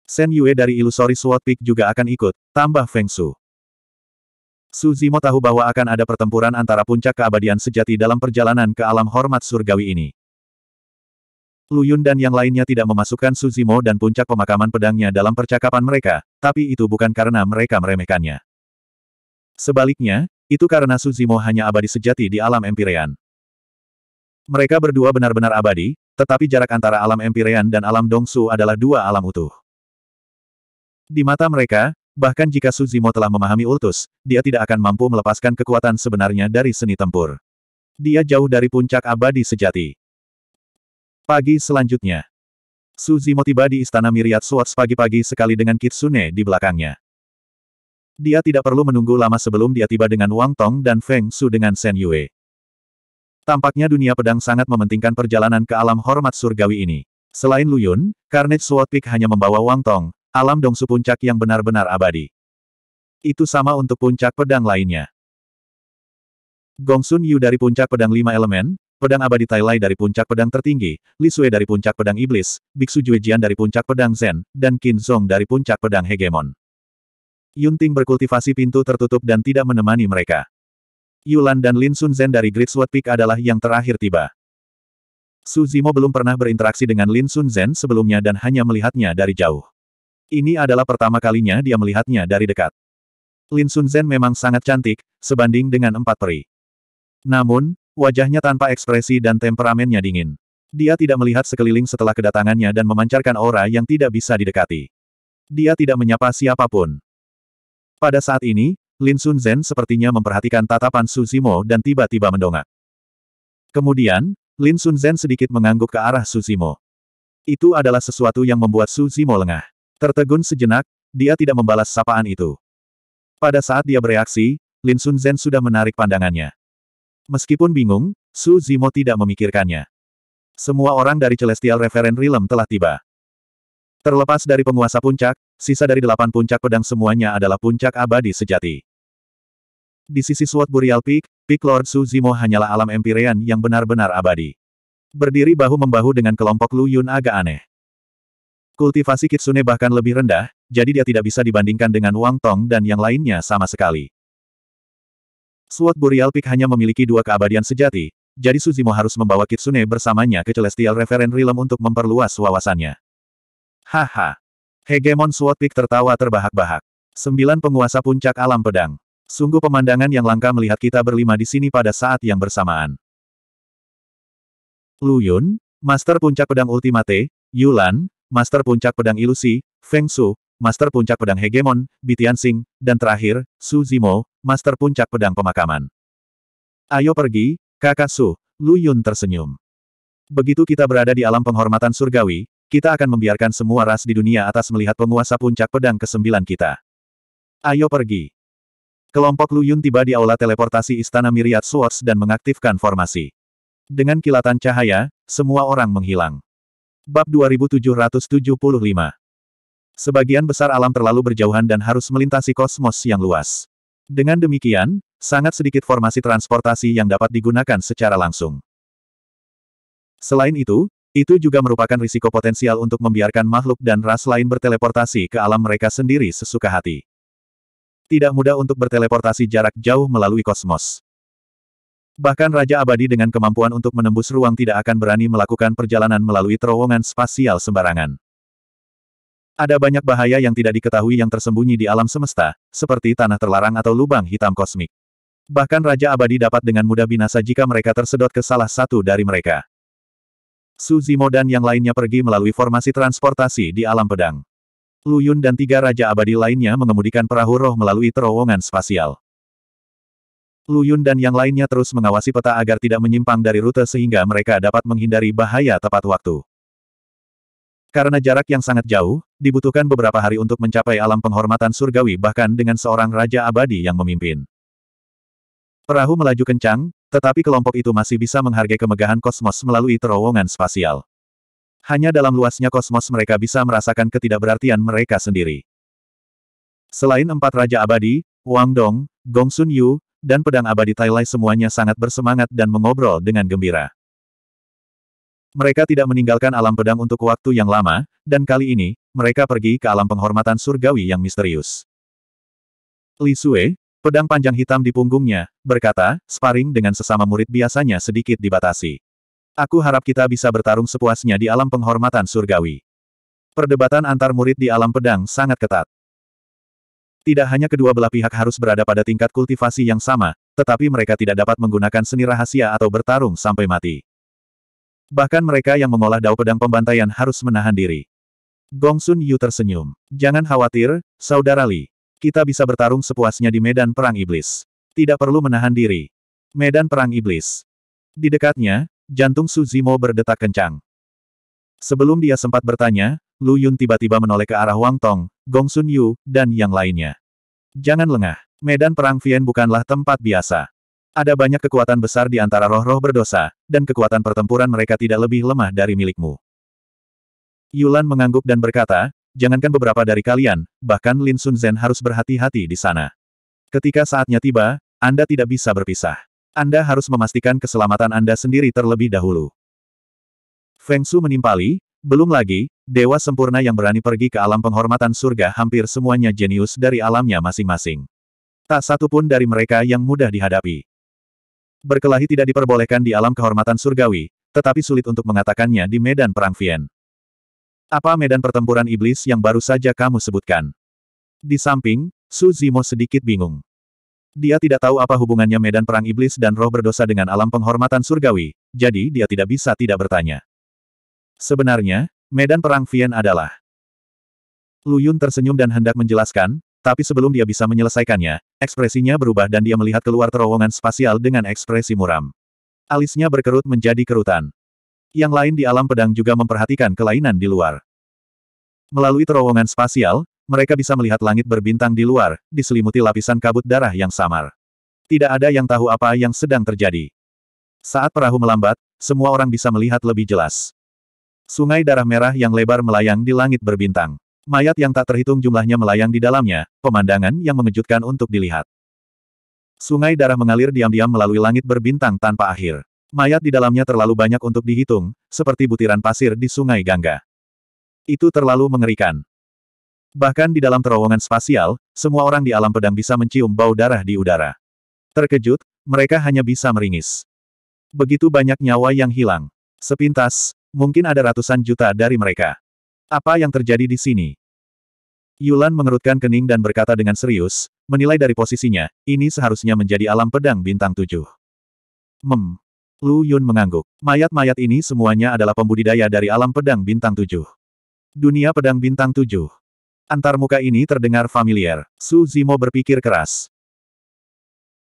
Shen Yue dari Illusory Sword Peak juga akan ikut, tambah Feng Su. Su Zimo tahu bahwa akan ada pertempuran antara puncak keabadian sejati dalam perjalanan ke alam hormat surgawi ini. Lu Yun dan yang lainnya tidak memasukkan Su Zimo dan puncak pemakaman pedangnya dalam percakapan mereka, tapi itu bukan karena mereka meremehkannya. Sebaliknya, itu karena Su Zimo hanya abadi sejati di alam Empyrean. Mereka berdua benar-benar abadi, tetapi jarak antara alam Empyrean dan alam Dongsu adalah dua alam utuh. Di mata mereka, bahkan jika Suzimo telah memahami Ultus, dia tidak akan mampu melepaskan kekuatan sebenarnya dari seni tempur. Dia jauh dari puncak abadi sejati. Pagi selanjutnya. Suzimo tiba di istana Miriat Swords pagi-pagi sekali dengan Kitsune di belakangnya. Dia tidak perlu menunggu lama sebelum dia tiba dengan Wang Tong dan Feng Su dengan Shen Yue. Tampaknya dunia pedang sangat mementingkan perjalanan ke alam hormat surgawi ini. Selain Luyun, Carnage Sword Peak hanya membawa Wang Tong, alam dongsu puncak yang benar-benar abadi. Itu sama untuk puncak pedang lainnya. Gongsun Yu dari puncak pedang lima elemen, pedang abadi Tai Lai dari puncak pedang tertinggi, Li Sui dari puncak pedang iblis, Biksu Juejian dari puncak pedang Zen, dan Qin Zhong dari puncak pedang hegemon. Yunting berkultivasi pintu tertutup dan tidak menemani mereka. Yulan dan Lin Sun Zhen dari Great Sword Peak adalah yang terakhir tiba. Su Zimo belum pernah berinteraksi dengan Lin Sun Zhen sebelumnya dan hanya melihatnya dari jauh. Ini adalah pertama kalinya dia melihatnya dari dekat. Lin Sun Zhen memang sangat cantik, sebanding dengan empat peri. Namun, wajahnya tanpa ekspresi dan temperamennya dingin. Dia tidak melihat sekeliling setelah kedatangannya dan memancarkan aura yang tidak bisa didekati. Dia tidak menyapa siapapun. Pada saat ini, Lin Sun Zhen sepertinya memperhatikan tatapan Su Zimo dan tiba-tiba mendongak. Kemudian, Lin Sun Zhen sedikit mengangguk ke arah Su Zimo. Itu adalah sesuatu yang membuat Su Zimo lengah. Tertegun sejenak, dia tidak membalas sapaan itu. Pada saat dia bereaksi, Lin Sun Zhen sudah menarik pandangannya. Meskipun bingung, Su Zimo tidak memikirkannya. Semua orang dari Celestial Reverend Realm telah tiba. Terlepas dari penguasa puncak, sisa dari delapan puncak pedang semuanya adalah puncak abadi sejati. Di sisi Swat Burial Peak, Peak Lord Su Zimo hanyalah alam empirean yang benar-benar abadi. Berdiri bahu-membahu dengan kelompok Lu Yun agak aneh. Kultivasi Kitsune bahkan lebih rendah, jadi dia tidak bisa dibandingkan dengan Wang Tong dan yang lainnya sama sekali. Swat Burial Peak hanya memiliki dua keabadian sejati, jadi Suzimo harus membawa Kitsune bersamanya ke Celestial Referent Realm untuk memperluas wawasannya. Haha. Hegemon Peak tertawa terbahak-bahak. Sembilan penguasa puncak alam pedang. Sungguh pemandangan yang langka melihat kita berlima di sini pada saat yang bersamaan. Lu Yun, Master Puncak Pedang Ultimate, Yulan, Master Puncak Pedang Ilusi, Feng Su, Master Puncak Pedang Hegemon, Bitian Bitiansing, dan terakhir, Su Zimo, Master Puncak Pedang Pemakaman. Ayo pergi, kakak Su, Lu Yun tersenyum. Begitu kita berada di alam penghormatan surgawi, kita akan membiarkan semua ras di dunia atas melihat penguasa puncak pedang ke-9 kita. Ayo pergi. Kelompok Lu Yun tiba di aula teleportasi Istana Miriat Swords dan mengaktifkan formasi. Dengan kilatan cahaya, semua orang menghilang. Bab 2775 Sebagian besar alam terlalu berjauhan dan harus melintasi kosmos yang luas. Dengan demikian, sangat sedikit formasi transportasi yang dapat digunakan secara langsung. Selain itu, itu juga merupakan risiko potensial untuk membiarkan makhluk dan ras lain berteleportasi ke alam mereka sendiri sesuka hati. Tidak mudah untuk berteleportasi jarak jauh melalui kosmos. Bahkan Raja Abadi dengan kemampuan untuk menembus ruang tidak akan berani melakukan perjalanan melalui terowongan spasial sembarangan. Ada banyak bahaya yang tidak diketahui yang tersembunyi di alam semesta, seperti tanah terlarang atau lubang hitam kosmik. Bahkan Raja Abadi dapat dengan mudah binasa jika mereka tersedot ke salah satu dari mereka. Suzimo dan yang lainnya pergi melalui formasi transportasi di alam pedang. Lu Yun dan tiga raja abadi lainnya mengemudikan perahu roh melalui terowongan spasial. Lu Yun dan yang lainnya terus mengawasi peta agar tidak menyimpang dari rute sehingga mereka dapat menghindari bahaya tepat waktu. Karena jarak yang sangat jauh, dibutuhkan beberapa hari untuk mencapai alam penghormatan surgawi bahkan dengan seorang raja abadi yang memimpin. Perahu melaju kencang, tetapi kelompok itu masih bisa menghargai kemegahan kosmos melalui terowongan spasial. Hanya dalam luasnya kosmos mereka bisa merasakan ketidakberartian mereka sendiri. Selain empat Raja Abadi, Wang Dong, Gong Sun Yu, dan pedang abadi Tai Lai semuanya sangat bersemangat dan mengobrol dengan gembira. Mereka tidak meninggalkan alam pedang untuk waktu yang lama, dan kali ini, mereka pergi ke alam penghormatan surgawi yang misterius. Li Sue, pedang panjang hitam di punggungnya, berkata, sparring dengan sesama murid biasanya sedikit dibatasi. Aku harap kita bisa bertarung sepuasnya di alam penghormatan surgawi. Perdebatan antar murid di alam pedang sangat ketat. Tidak hanya kedua belah pihak harus berada pada tingkat kultivasi yang sama, tetapi mereka tidak dapat menggunakan seni rahasia atau bertarung sampai mati. Bahkan mereka yang mengolah dao pedang pembantaian harus menahan diri. Gong Sun Yu tersenyum. Jangan khawatir, Saudara Li. Kita bisa bertarung sepuasnya di medan perang iblis. Tidak perlu menahan diri. Medan perang iblis. Di dekatnya, jantung Suzimo berdetak kencang. Sebelum dia sempat bertanya, Lu Yun tiba-tiba menoleh ke arah Wang Tong, Gong Sun Yu, dan yang lainnya. Jangan lengah. Medan Perang Vien bukanlah tempat biasa. Ada banyak kekuatan besar di antara roh-roh berdosa, dan kekuatan pertempuran mereka tidak lebih lemah dari milikmu. Yulan mengangguk dan berkata, jangankan beberapa dari kalian, bahkan Lin Sun Zhen harus berhati-hati di sana. Ketika saatnya tiba, Anda tidak bisa berpisah. Anda harus memastikan keselamatan Anda sendiri terlebih dahulu. Feng Su menimpali, belum lagi, dewa sempurna yang berani pergi ke alam penghormatan surga hampir semuanya jenius dari alamnya masing-masing. Tak satu pun dari mereka yang mudah dihadapi. Berkelahi tidak diperbolehkan di alam kehormatan surgawi, tetapi sulit untuk mengatakannya di medan perang Vien. Apa medan pertempuran iblis yang baru saja kamu sebutkan? Di samping, Su Zimo sedikit bingung. Dia tidak tahu apa hubungannya medan perang iblis dan roh berdosa dengan alam penghormatan surgawi, jadi dia tidak bisa tidak bertanya. Sebenarnya, medan perang Vien adalah... Luyun tersenyum dan hendak menjelaskan, tapi sebelum dia bisa menyelesaikannya, ekspresinya berubah dan dia melihat keluar terowongan spasial dengan ekspresi muram. Alisnya berkerut menjadi kerutan. Yang lain di alam pedang juga memperhatikan kelainan di luar. Melalui terowongan spasial, mereka bisa melihat langit berbintang di luar, diselimuti lapisan kabut darah yang samar. Tidak ada yang tahu apa yang sedang terjadi. Saat perahu melambat, semua orang bisa melihat lebih jelas. Sungai darah merah yang lebar melayang di langit berbintang. Mayat yang tak terhitung jumlahnya melayang di dalamnya, pemandangan yang mengejutkan untuk dilihat. Sungai darah mengalir diam-diam melalui langit berbintang tanpa akhir. Mayat di dalamnya terlalu banyak untuk dihitung, seperti butiran pasir di sungai Gangga. Itu terlalu mengerikan. Bahkan di dalam terowongan spasial, semua orang di alam pedang bisa mencium bau darah di udara. Terkejut, mereka hanya bisa meringis. Begitu banyak nyawa yang hilang. Sepintas, mungkin ada ratusan juta dari mereka. Apa yang terjadi di sini? Yulan mengerutkan kening dan berkata dengan serius, menilai dari posisinya, ini seharusnya menjadi alam pedang bintang tujuh. Mem, Lu Yun mengangguk. Mayat-mayat ini semuanya adalah pembudidaya dari alam pedang bintang tujuh. Dunia pedang bintang tujuh. Antar muka ini terdengar familiar. Su Zimo berpikir keras.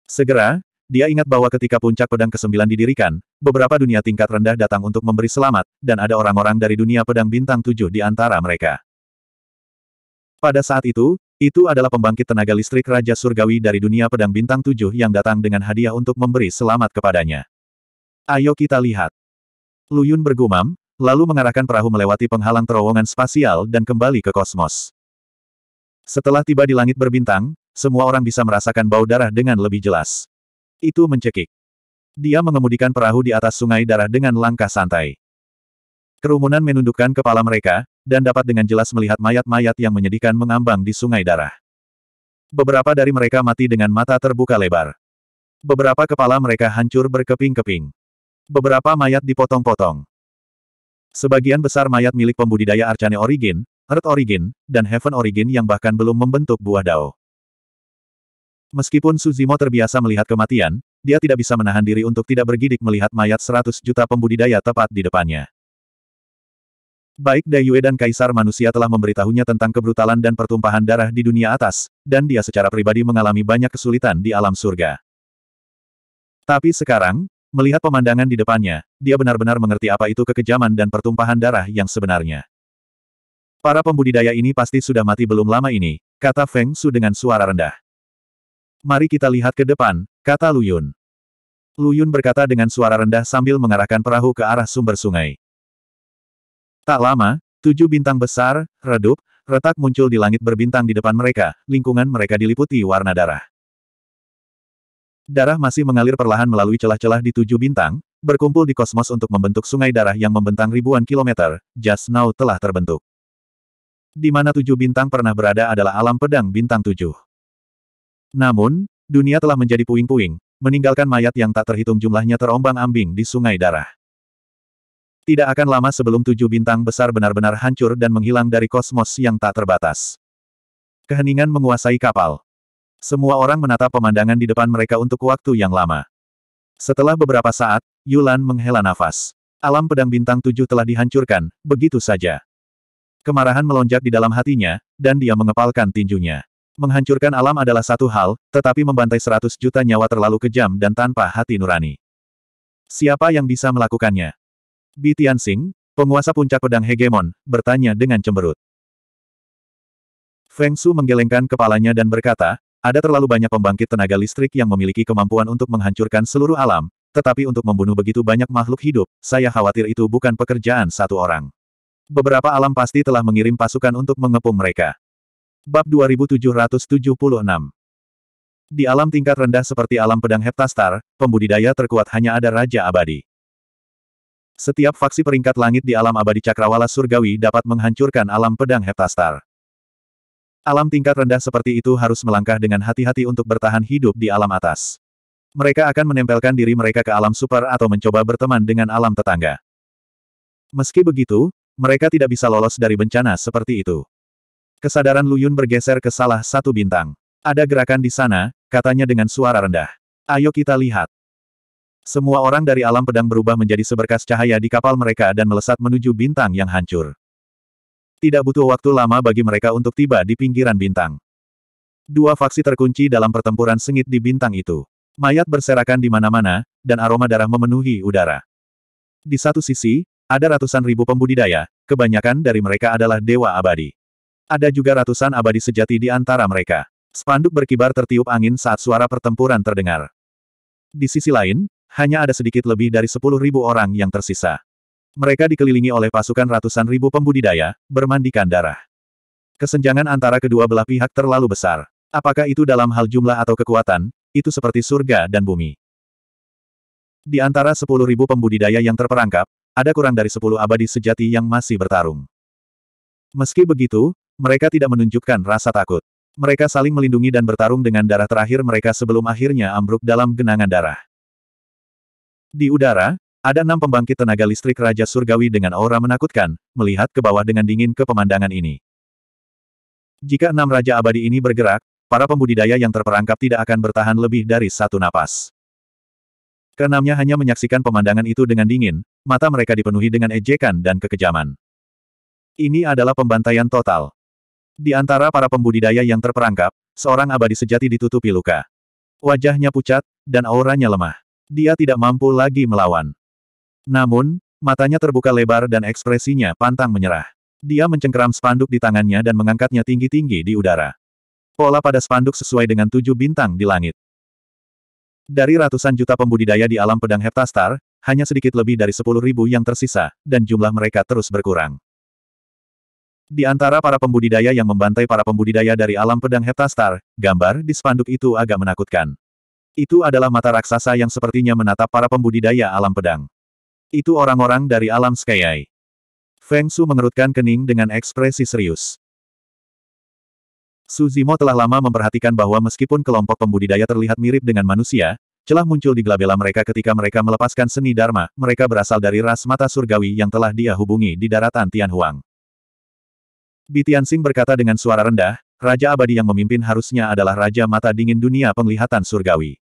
Segera, dia ingat bahwa ketika puncak pedang ke-9 didirikan, beberapa dunia tingkat rendah datang untuk memberi selamat, dan ada orang-orang dari dunia pedang bintang tujuh di antara mereka. Pada saat itu, itu adalah pembangkit tenaga listrik Raja Surgawi dari dunia pedang bintang tujuh yang datang dengan hadiah untuk memberi selamat kepadanya. Ayo kita lihat. Luyun bergumam, lalu mengarahkan perahu melewati penghalang terowongan spasial dan kembali ke kosmos. Setelah tiba di langit berbintang, semua orang bisa merasakan bau darah dengan lebih jelas. Itu mencekik. Dia mengemudikan perahu di atas sungai darah dengan langkah santai. Kerumunan menundukkan kepala mereka, dan dapat dengan jelas melihat mayat-mayat yang menyedihkan mengambang di sungai darah. Beberapa dari mereka mati dengan mata terbuka lebar. Beberapa kepala mereka hancur berkeping-keping. Beberapa mayat dipotong-potong. Sebagian besar mayat milik pembudidaya Arcane Origin, Earth Origin, dan Heaven Origin yang bahkan belum membentuk buah dao. Meskipun Suzimo terbiasa melihat kematian, dia tidak bisa menahan diri untuk tidak bergidik melihat mayat 100 juta pembudidaya tepat di depannya. Baik Dayue dan Kaisar Manusia telah memberitahunya tentang kebrutalan dan pertumpahan darah di dunia atas, dan dia secara pribadi mengalami banyak kesulitan di alam surga. Tapi sekarang, Melihat pemandangan di depannya, dia benar-benar mengerti apa itu kekejaman dan pertumpahan darah yang sebenarnya. Para pembudidaya ini pasti sudah mati belum lama ini, kata Feng Su dengan suara rendah. Mari kita lihat ke depan, kata Luyun. Luyun berkata dengan suara rendah sambil mengarahkan perahu ke arah sumber sungai. Tak lama, tujuh bintang besar, redup, retak muncul di langit berbintang di depan mereka, lingkungan mereka diliputi warna darah. Darah masih mengalir perlahan melalui celah-celah di tujuh bintang, berkumpul di kosmos untuk membentuk sungai darah yang membentang ribuan kilometer, Just Now telah terbentuk. Di mana tujuh bintang pernah berada adalah alam pedang bintang tujuh. Namun, dunia telah menjadi puing-puing, meninggalkan mayat yang tak terhitung jumlahnya terombang-ambing di sungai darah. Tidak akan lama sebelum tujuh bintang besar benar-benar hancur dan menghilang dari kosmos yang tak terbatas. Keheningan menguasai kapal. Semua orang menatap pemandangan di depan mereka untuk waktu yang lama. Setelah beberapa saat, Yulan menghela nafas. Alam pedang bintang tujuh telah dihancurkan, begitu saja. Kemarahan melonjak di dalam hatinya, dan dia mengepalkan tinjunya. Menghancurkan alam adalah satu hal, tetapi membantai seratus juta nyawa terlalu kejam dan tanpa hati nurani. Siapa yang bisa melakukannya? Bi Tianxing, penguasa puncak pedang hegemon, bertanya dengan cemberut. Feng Su menggelengkan kepalanya dan berkata, ada terlalu banyak pembangkit tenaga listrik yang memiliki kemampuan untuk menghancurkan seluruh alam, tetapi untuk membunuh begitu banyak makhluk hidup, saya khawatir itu bukan pekerjaan satu orang. Beberapa alam pasti telah mengirim pasukan untuk mengepung mereka. Bab 2776 Di alam tingkat rendah seperti alam pedang heptastar, pembudidaya terkuat hanya ada Raja Abadi. Setiap faksi peringkat langit di alam abadi cakrawala surgawi dapat menghancurkan alam pedang heptastar. Alam tingkat rendah seperti itu harus melangkah dengan hati-hati untuk bertahan hidup di alam atas. Mereka akan menempelkan diri mereka ke alam super atau mencoba berteman dengan alam tetangga. Meski begitu, mereka tidak bisa lolos dari bencana seperti itu. Kesadaran Luyun bergeser ke salah satu bintang. Ada gerakan di sana, katanya dengan suara rendah. Ayo kita lihat. Semua orang dari alam pedang berubah menjadi seberkas cahaya di kapal mereka dan melesat menuju bintang yang hancur. Tidak butuh waktu lama bagi mereka untuk tiba di pinggiran bintang. Dua faksi terkunci dalam pertempuran sengit di bintang itu. Mayat berserakan di mana-mana, dan aroma darah memenuhi udara. Di satu sisi, ada ratusan ribu pembudidaya, kebanyakan dari mereka adalah dewa abadi. Ada juga ratusan abadi sejati di antara mereka. Spanduk berkibar tertiup angin saat suara pertempuran terdengar. Di sisi lain, hanya ada sedikit lebih dari sepuluh ribu orang yang tersisa. Mereka dikelilingi oleh pasukan ratusan ribu pembudidaya, bermandikan darah. Kesenjangan antara kedua belah pihak terlalu besar. Apakah itu dalam hal jumlah atau kekuatan, itu seperti surga dan bumi. Di antara sepuluh ribu pembudidaya yang terperangkap, ada kurang dari sepuluh abadi sejati yang masih bertarung. Meski begitu, mereka tidak menunjukkan rasa takut. Mereka saling melindungi dan bertarung dengan darah terakhir mereka sebelum akhirnya ambruk dalam genangan darah. Di udara, ada enam pembangkit tenaga listrik Raja Surgawi dengan aura menakutkan, melihat ke bawah dengan dingin ke pemandangan ini. Jika enam Raja Abadi ini bergerak, para pembudidaya yang terperangkap tidak akan bertahan lebih dari satu napas. Keenamnya hanya menyaksikan pemandangan itu dengan dingin, mata mereka dipenuhi dengan ejekan dan kekejaman. Ini adalah pembantaian total. Di antara para pembudidaya yang terperangkap, seorang abadi sejati ditutupi luka. Wajahnya pucat, dan auranya lemah. Dia tidak mampu lagi melawan. Namun, matanya terbuka lebar dan ekspresinya pantang menyerah. Dia mencengkeram spanduk di tangannya dan mengangkatnya tinggi-tinggi di udara. Pola pada spanduk sesuai dengan tujuh bintang di langit. Dari ratusan juta pembudidaya di alam pedang Heptastar, hanya sedikit lebih dari sepuluh ribu yang tersisa, dan jumlah mereka terus berkurang. Di antara para pembudidaya yang membantai para pembudidaya dari alam pedang Heptastar, gambar di spanduk itu agak menakutkan. Itu adalah mata raksasa yang sepertinya menatap para pembudidaya alam pedang. Itu orang-orang dari alam Skyai. Feng Su mengerutkan kening dengan ekspresi serius. Su Zimo telah lama memperhatikan bahwa meskipun kelompok pembudidaya terlihat mirip dengan manusia, celah muncul di gelabela mereka ketika mereka melepaskan seni Dharma, mereka berasal dari ras mata surgawi yang telah dia hubungi di daratan Tianhuang. Bitiansing berkata dengan suara rendah, Raja Abadi yang memimpin harusnya adalah Raja Mata Dingin Dunia Penglihatan Surgawi.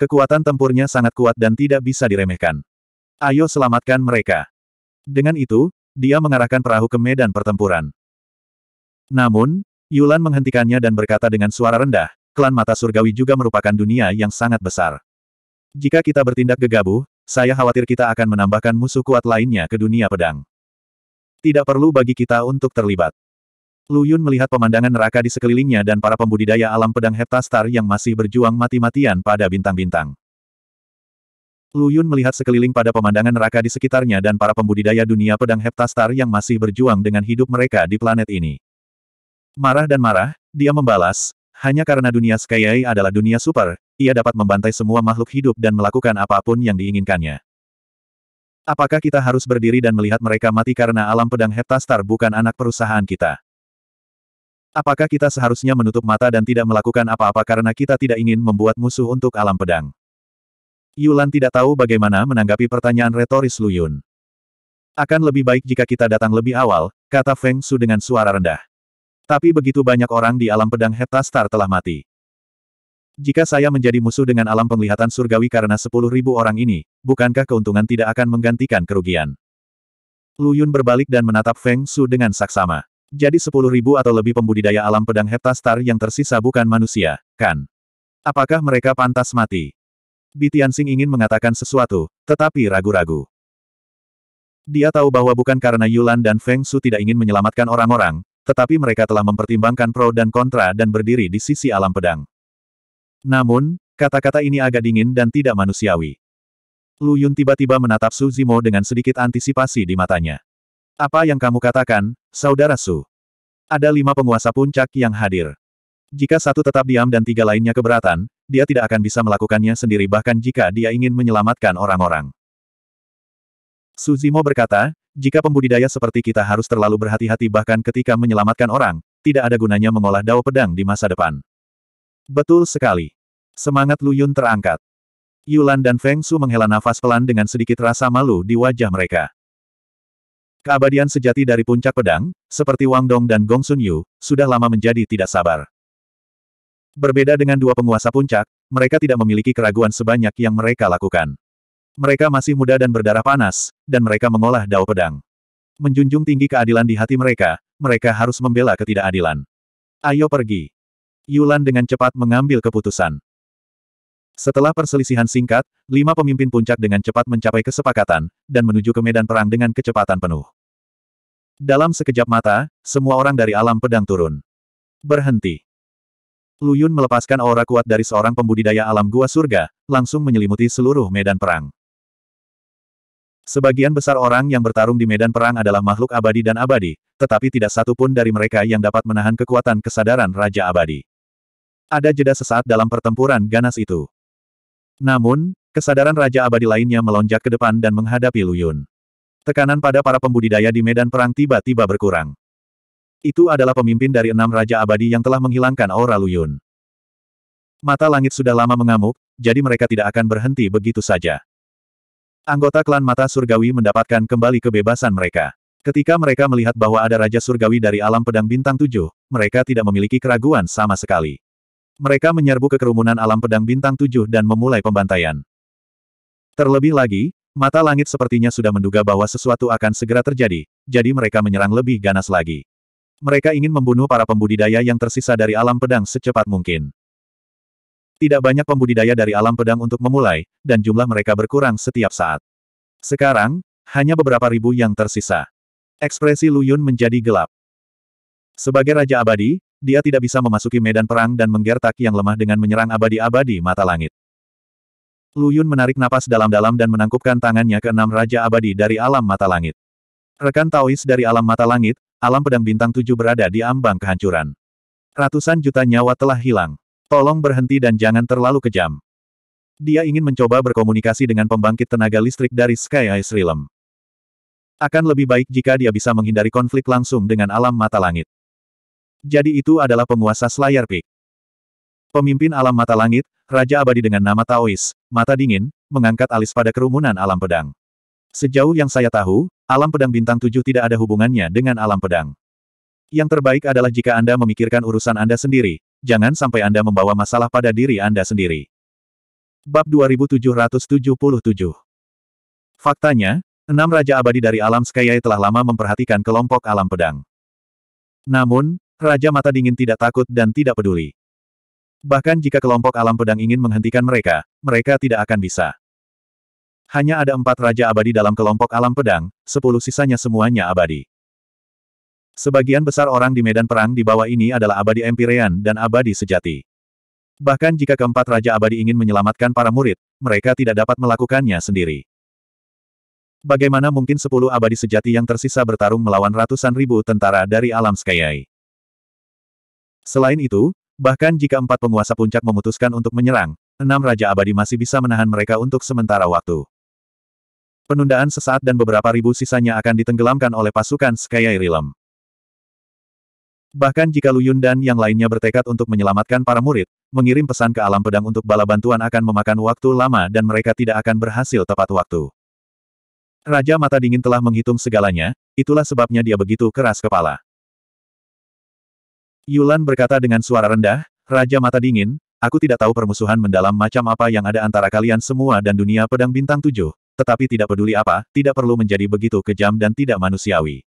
Kekuatan tempurnya sangat kuat dan tidak bisa diremehkan. Ayo selamatkan mereka. Dengan itu, dia mengarahkan perahu ke medan pertempuran. Namun, Yulan menghentikannya dan berkata dengan suara rendah, klan mata surgawi juga merupakan dunia yang sangat besar. Jika kita bertindak gegabah, saya khawatir kita akan menambahkan musuh kuat lainnya ke dunia pedang. Tidak perlu bagi kita untuk terlibat. Lu Yun melihat pemandangan neraka di sekelilingnya dan para pembudidaya alam pedang heptastar yang masih berjuang mati-matian pada bintang-bintang. Lu Yun melihat sekeliling pada pemandangan neraka di sekitarnya dan para pembudidaya dunia pedang heptastar yang masih berjuang dengan hidup mereka di planet ini. Marah dan marah, dia membalas, hanya karena dunia Skyai adalah dunia super, ia dapat membantai semua makhluk hidup dan melakukan apapun yang diinginkannya. Apakah kita harus berdiri dan melihat mereka mati karena alam pedang heptastar bukan anak perusahaan kita? Apakah kita seharusnya menutup mata dan tidak melakukan apa-apa karena kita tidak ingin membuat musuh untuk alam pedang? Yulan tidak tahu bagaimana menanggapi pertanyaan retoris Lu Yun. Akan lebih baik jika kita datang lebih awal, kata Feng Su dengan suara rendah. Tapi begitu banyak orang di alam pedang Heta Star telah mati. Jika saya menjadi musuh dengan alam penglihatan surgawi karena sepuluh ribu orang ini, bukankah keuntungan tidak akan menggantikan kerugian? Lu Yun berbalik dan menatap Feng Su dengan saksama. Jadi sepuluh ribu atau lebih pembudidaya alam pedang Heta Star yang tersisa bukan manusia, kan? Apakah mereka pantas mati? Bitiansing ingin mengatakan sesuatu, tetapi ragu-ragu. Dia tahu bahwa bukan karena Yulan dan Feng Su tidak ingin menyelamatkan orang-orang, tetapi mereka telah mempertimbangkan pro dan kontra dan berdiri di sisi alam pedang. Namun, kata-kata ini agak dingin dan tidak manusiawi. Lu Yun tiba-tiba menatap Su Zimo dengan sedikit antisipasi di matanya. Apa yang kamu katakan, Saudara Su? Ada lima penguasa puncak yang hadir. Jika satu tetap diam dan tiga lainnya keberatan, dia tidak akan bisa melakukannya sendiri bahkan jika dia ingin menyelamatkan orang-orang. Suzimo berkata, jika pembudidaya seperti kita harus terlalu berhati-hati bahkan ketika menyelamatkan orang, tidak ada gunanya mengolah dao pedang di masa depan. Betul sekali. Semangat Luyun terangkat. Yulan dan Feng Su menghela nafas pelan dengan sedikit rasa malu di wajah mereka. Keabadian sejati dari puncak pedang, seperti Wang Dong dan Gong Sun Yu, sudah lama menjadi tidak sabar. Berbeda dengan dua penguasa puncak, mereka tidak memiliki keraguan sebanyak yang mereka lakukan. Mereka masih muda dan berdarah panas, dan mereka mengolah dao pedang. Menjunjung tinggi keadilan di hati mereka, mereka harus membela ketidakadilan. Ayo pergi. Yulan dengan cepat mengambil keputusan. Setelah perselisihan singkat, lima pemimpin puncak dengan cepat mencapai kesepakatan, dan menuju ke medan perang dengan kecepatan penuh. Dalam sekejap mata, semua orang dari alam pedang turun. Berhenti. Luyun melepaskan aura kuat dari seorang pembudidaya alam gua surga, langsung menyelimuti seluruh medan perang. Sebagian besar orang yang bertarung di medan perang adalah makhluk abadi dan abadi, tetapi tidak satu pun dari mereka yang dapat menahan kekuatan kesadaran Raja Abadi. Ada jeda sesaat dalam pertempuran ganas itu. Namun, kesadaran Raja Abadi lainnya melonjak ke depan dan menghadapi Luyun. Tekanan pada para pembudidaya di medan perang tiba-tiba berkurang. Itu adalah pemimpin dari enam Raja Abadi yang telah menghilangkan aura Luyun. Mata langit sudah lama mengamuk, jadi mereka tidak akan berhenti begitu saja. Anggota klan Mata Surgawi mendapatkan kembali kebebasan mereka. Ketika mereka melihat bahwa ada Raja Surgawi dari alam pedang bintang tujuh, mereka tidak memiliki keraguan sama sekali. Mereka menyerbu ke kerumunan alam pedang bintang tujuh dan memulai pembantaian. Terlebih lagi, mata langit sepertinya sudah menduga bahwa sesuatu akan segera terjadi, jadi mereka menyerang lebih ganas lagi. Mereka ingin membunuh para pembudidaya yang tersisa dari alam pedang secepat mungkin. Tidak banyak pembudidaya dari alam pedang untuk memulai, dan jumlah mereka berkurang setiap saat. Sekarang, hanya beberapa ribu yang tersisa. Ekspresi Lu Yun menjadi gelap. Sebagai Raja Abadi, dia tidak bisa memasuki medan perang dan menggertak yang lemah dengan menyerang abadi-abadi mata langit. Lu Yun menarik napas dalam-dalam dan menangkupkan tangannya ke enam Raja Abadi dari alam mata langit. Rekan Taois dari alam mata langit, Alam pedang bintang tujuh berada di ambang kehancuran. Ratusan juta nyawa telah hilang. Tolong berhenti dan jangan terlalu kejam. Dia ingin mencoba berkomunikasi dengan pembangkit tenaga listrik dari Sky Ice Realm. Akan lebih baik jika dia bisa menghindari konflik langsung dengan alam mata langit. Jadi itu adalah penguasa Slayer Peak. Pemimpin alam mata langit, Raja Abadi dengan nama Taois, mata dingin, mengangkat alis pada kerumunan alam pedang. Sejauh yang saya tahu, Alam pedang bintang tujuh tidak ada hubungannya dengan alam pedang. Yang terbaik adalah jika Anda memikirkan urusan Anda sendiri, jangan sampai Anda membawa masalah pada diri Anda sendiri. Bab 2777 Faktanya, enam Raja Abadi dari alam Skyai telah lama memperhatikan kelompok alam pedang. Namun, Raja Mata Dingin tidak takut dan tidak peduli. Bahkan jika kelompok alam pedang ingin menghentikan mereka, mereka tidak akan bisa. Hanya ada empat raja abadi dalam kelompok alam pedang, sepuluh sisanya semuanya abadi. Sebagian besar orang di medan perang di bawah ini adalah abadi empirean dan abadi sejati. Bahkan jika keempat raja abadi ingin menyelamatkan para murid, mereka tidak dapat melakukannya sendiri. Bagaimana mungkin sepuluh abadi sejati yang tersisa bertarung melawan ratusan ribu tentara dari alam Skyai? Selain itu, bahkan jika empat penguasa puncak memutuskan untuk menyerang, enam raja abadi masih bisa menahan mereka untuk sementara waktu. Penundaan sesaat dan beberapa ribu sisanya akan ditenggelamkan oleh pasukan Sky Realm. Bahkan jika Lu Yun dan yang lainnya bertekad untuk menyelamatkan para murid, mengirim pesan ke alam pedang untuk bala bantuan akan memakan waktu lama dan mereka tidak akan berhasil tepat waktu. Raja Mata Dingin telah menghitung segalanya, itulah sebabnya dia begitu keras kepala. Yulan berkata dengan suara rendah, Raja Mata Dingin, aku tidak tahu permusuhan mendalam macam apa yang ada antara kalian semua dan dunia pedang bintang tujuh, tetapi tidak peduli apa, tidak perlu menjadi begitu kejam dan tidak manusiawi.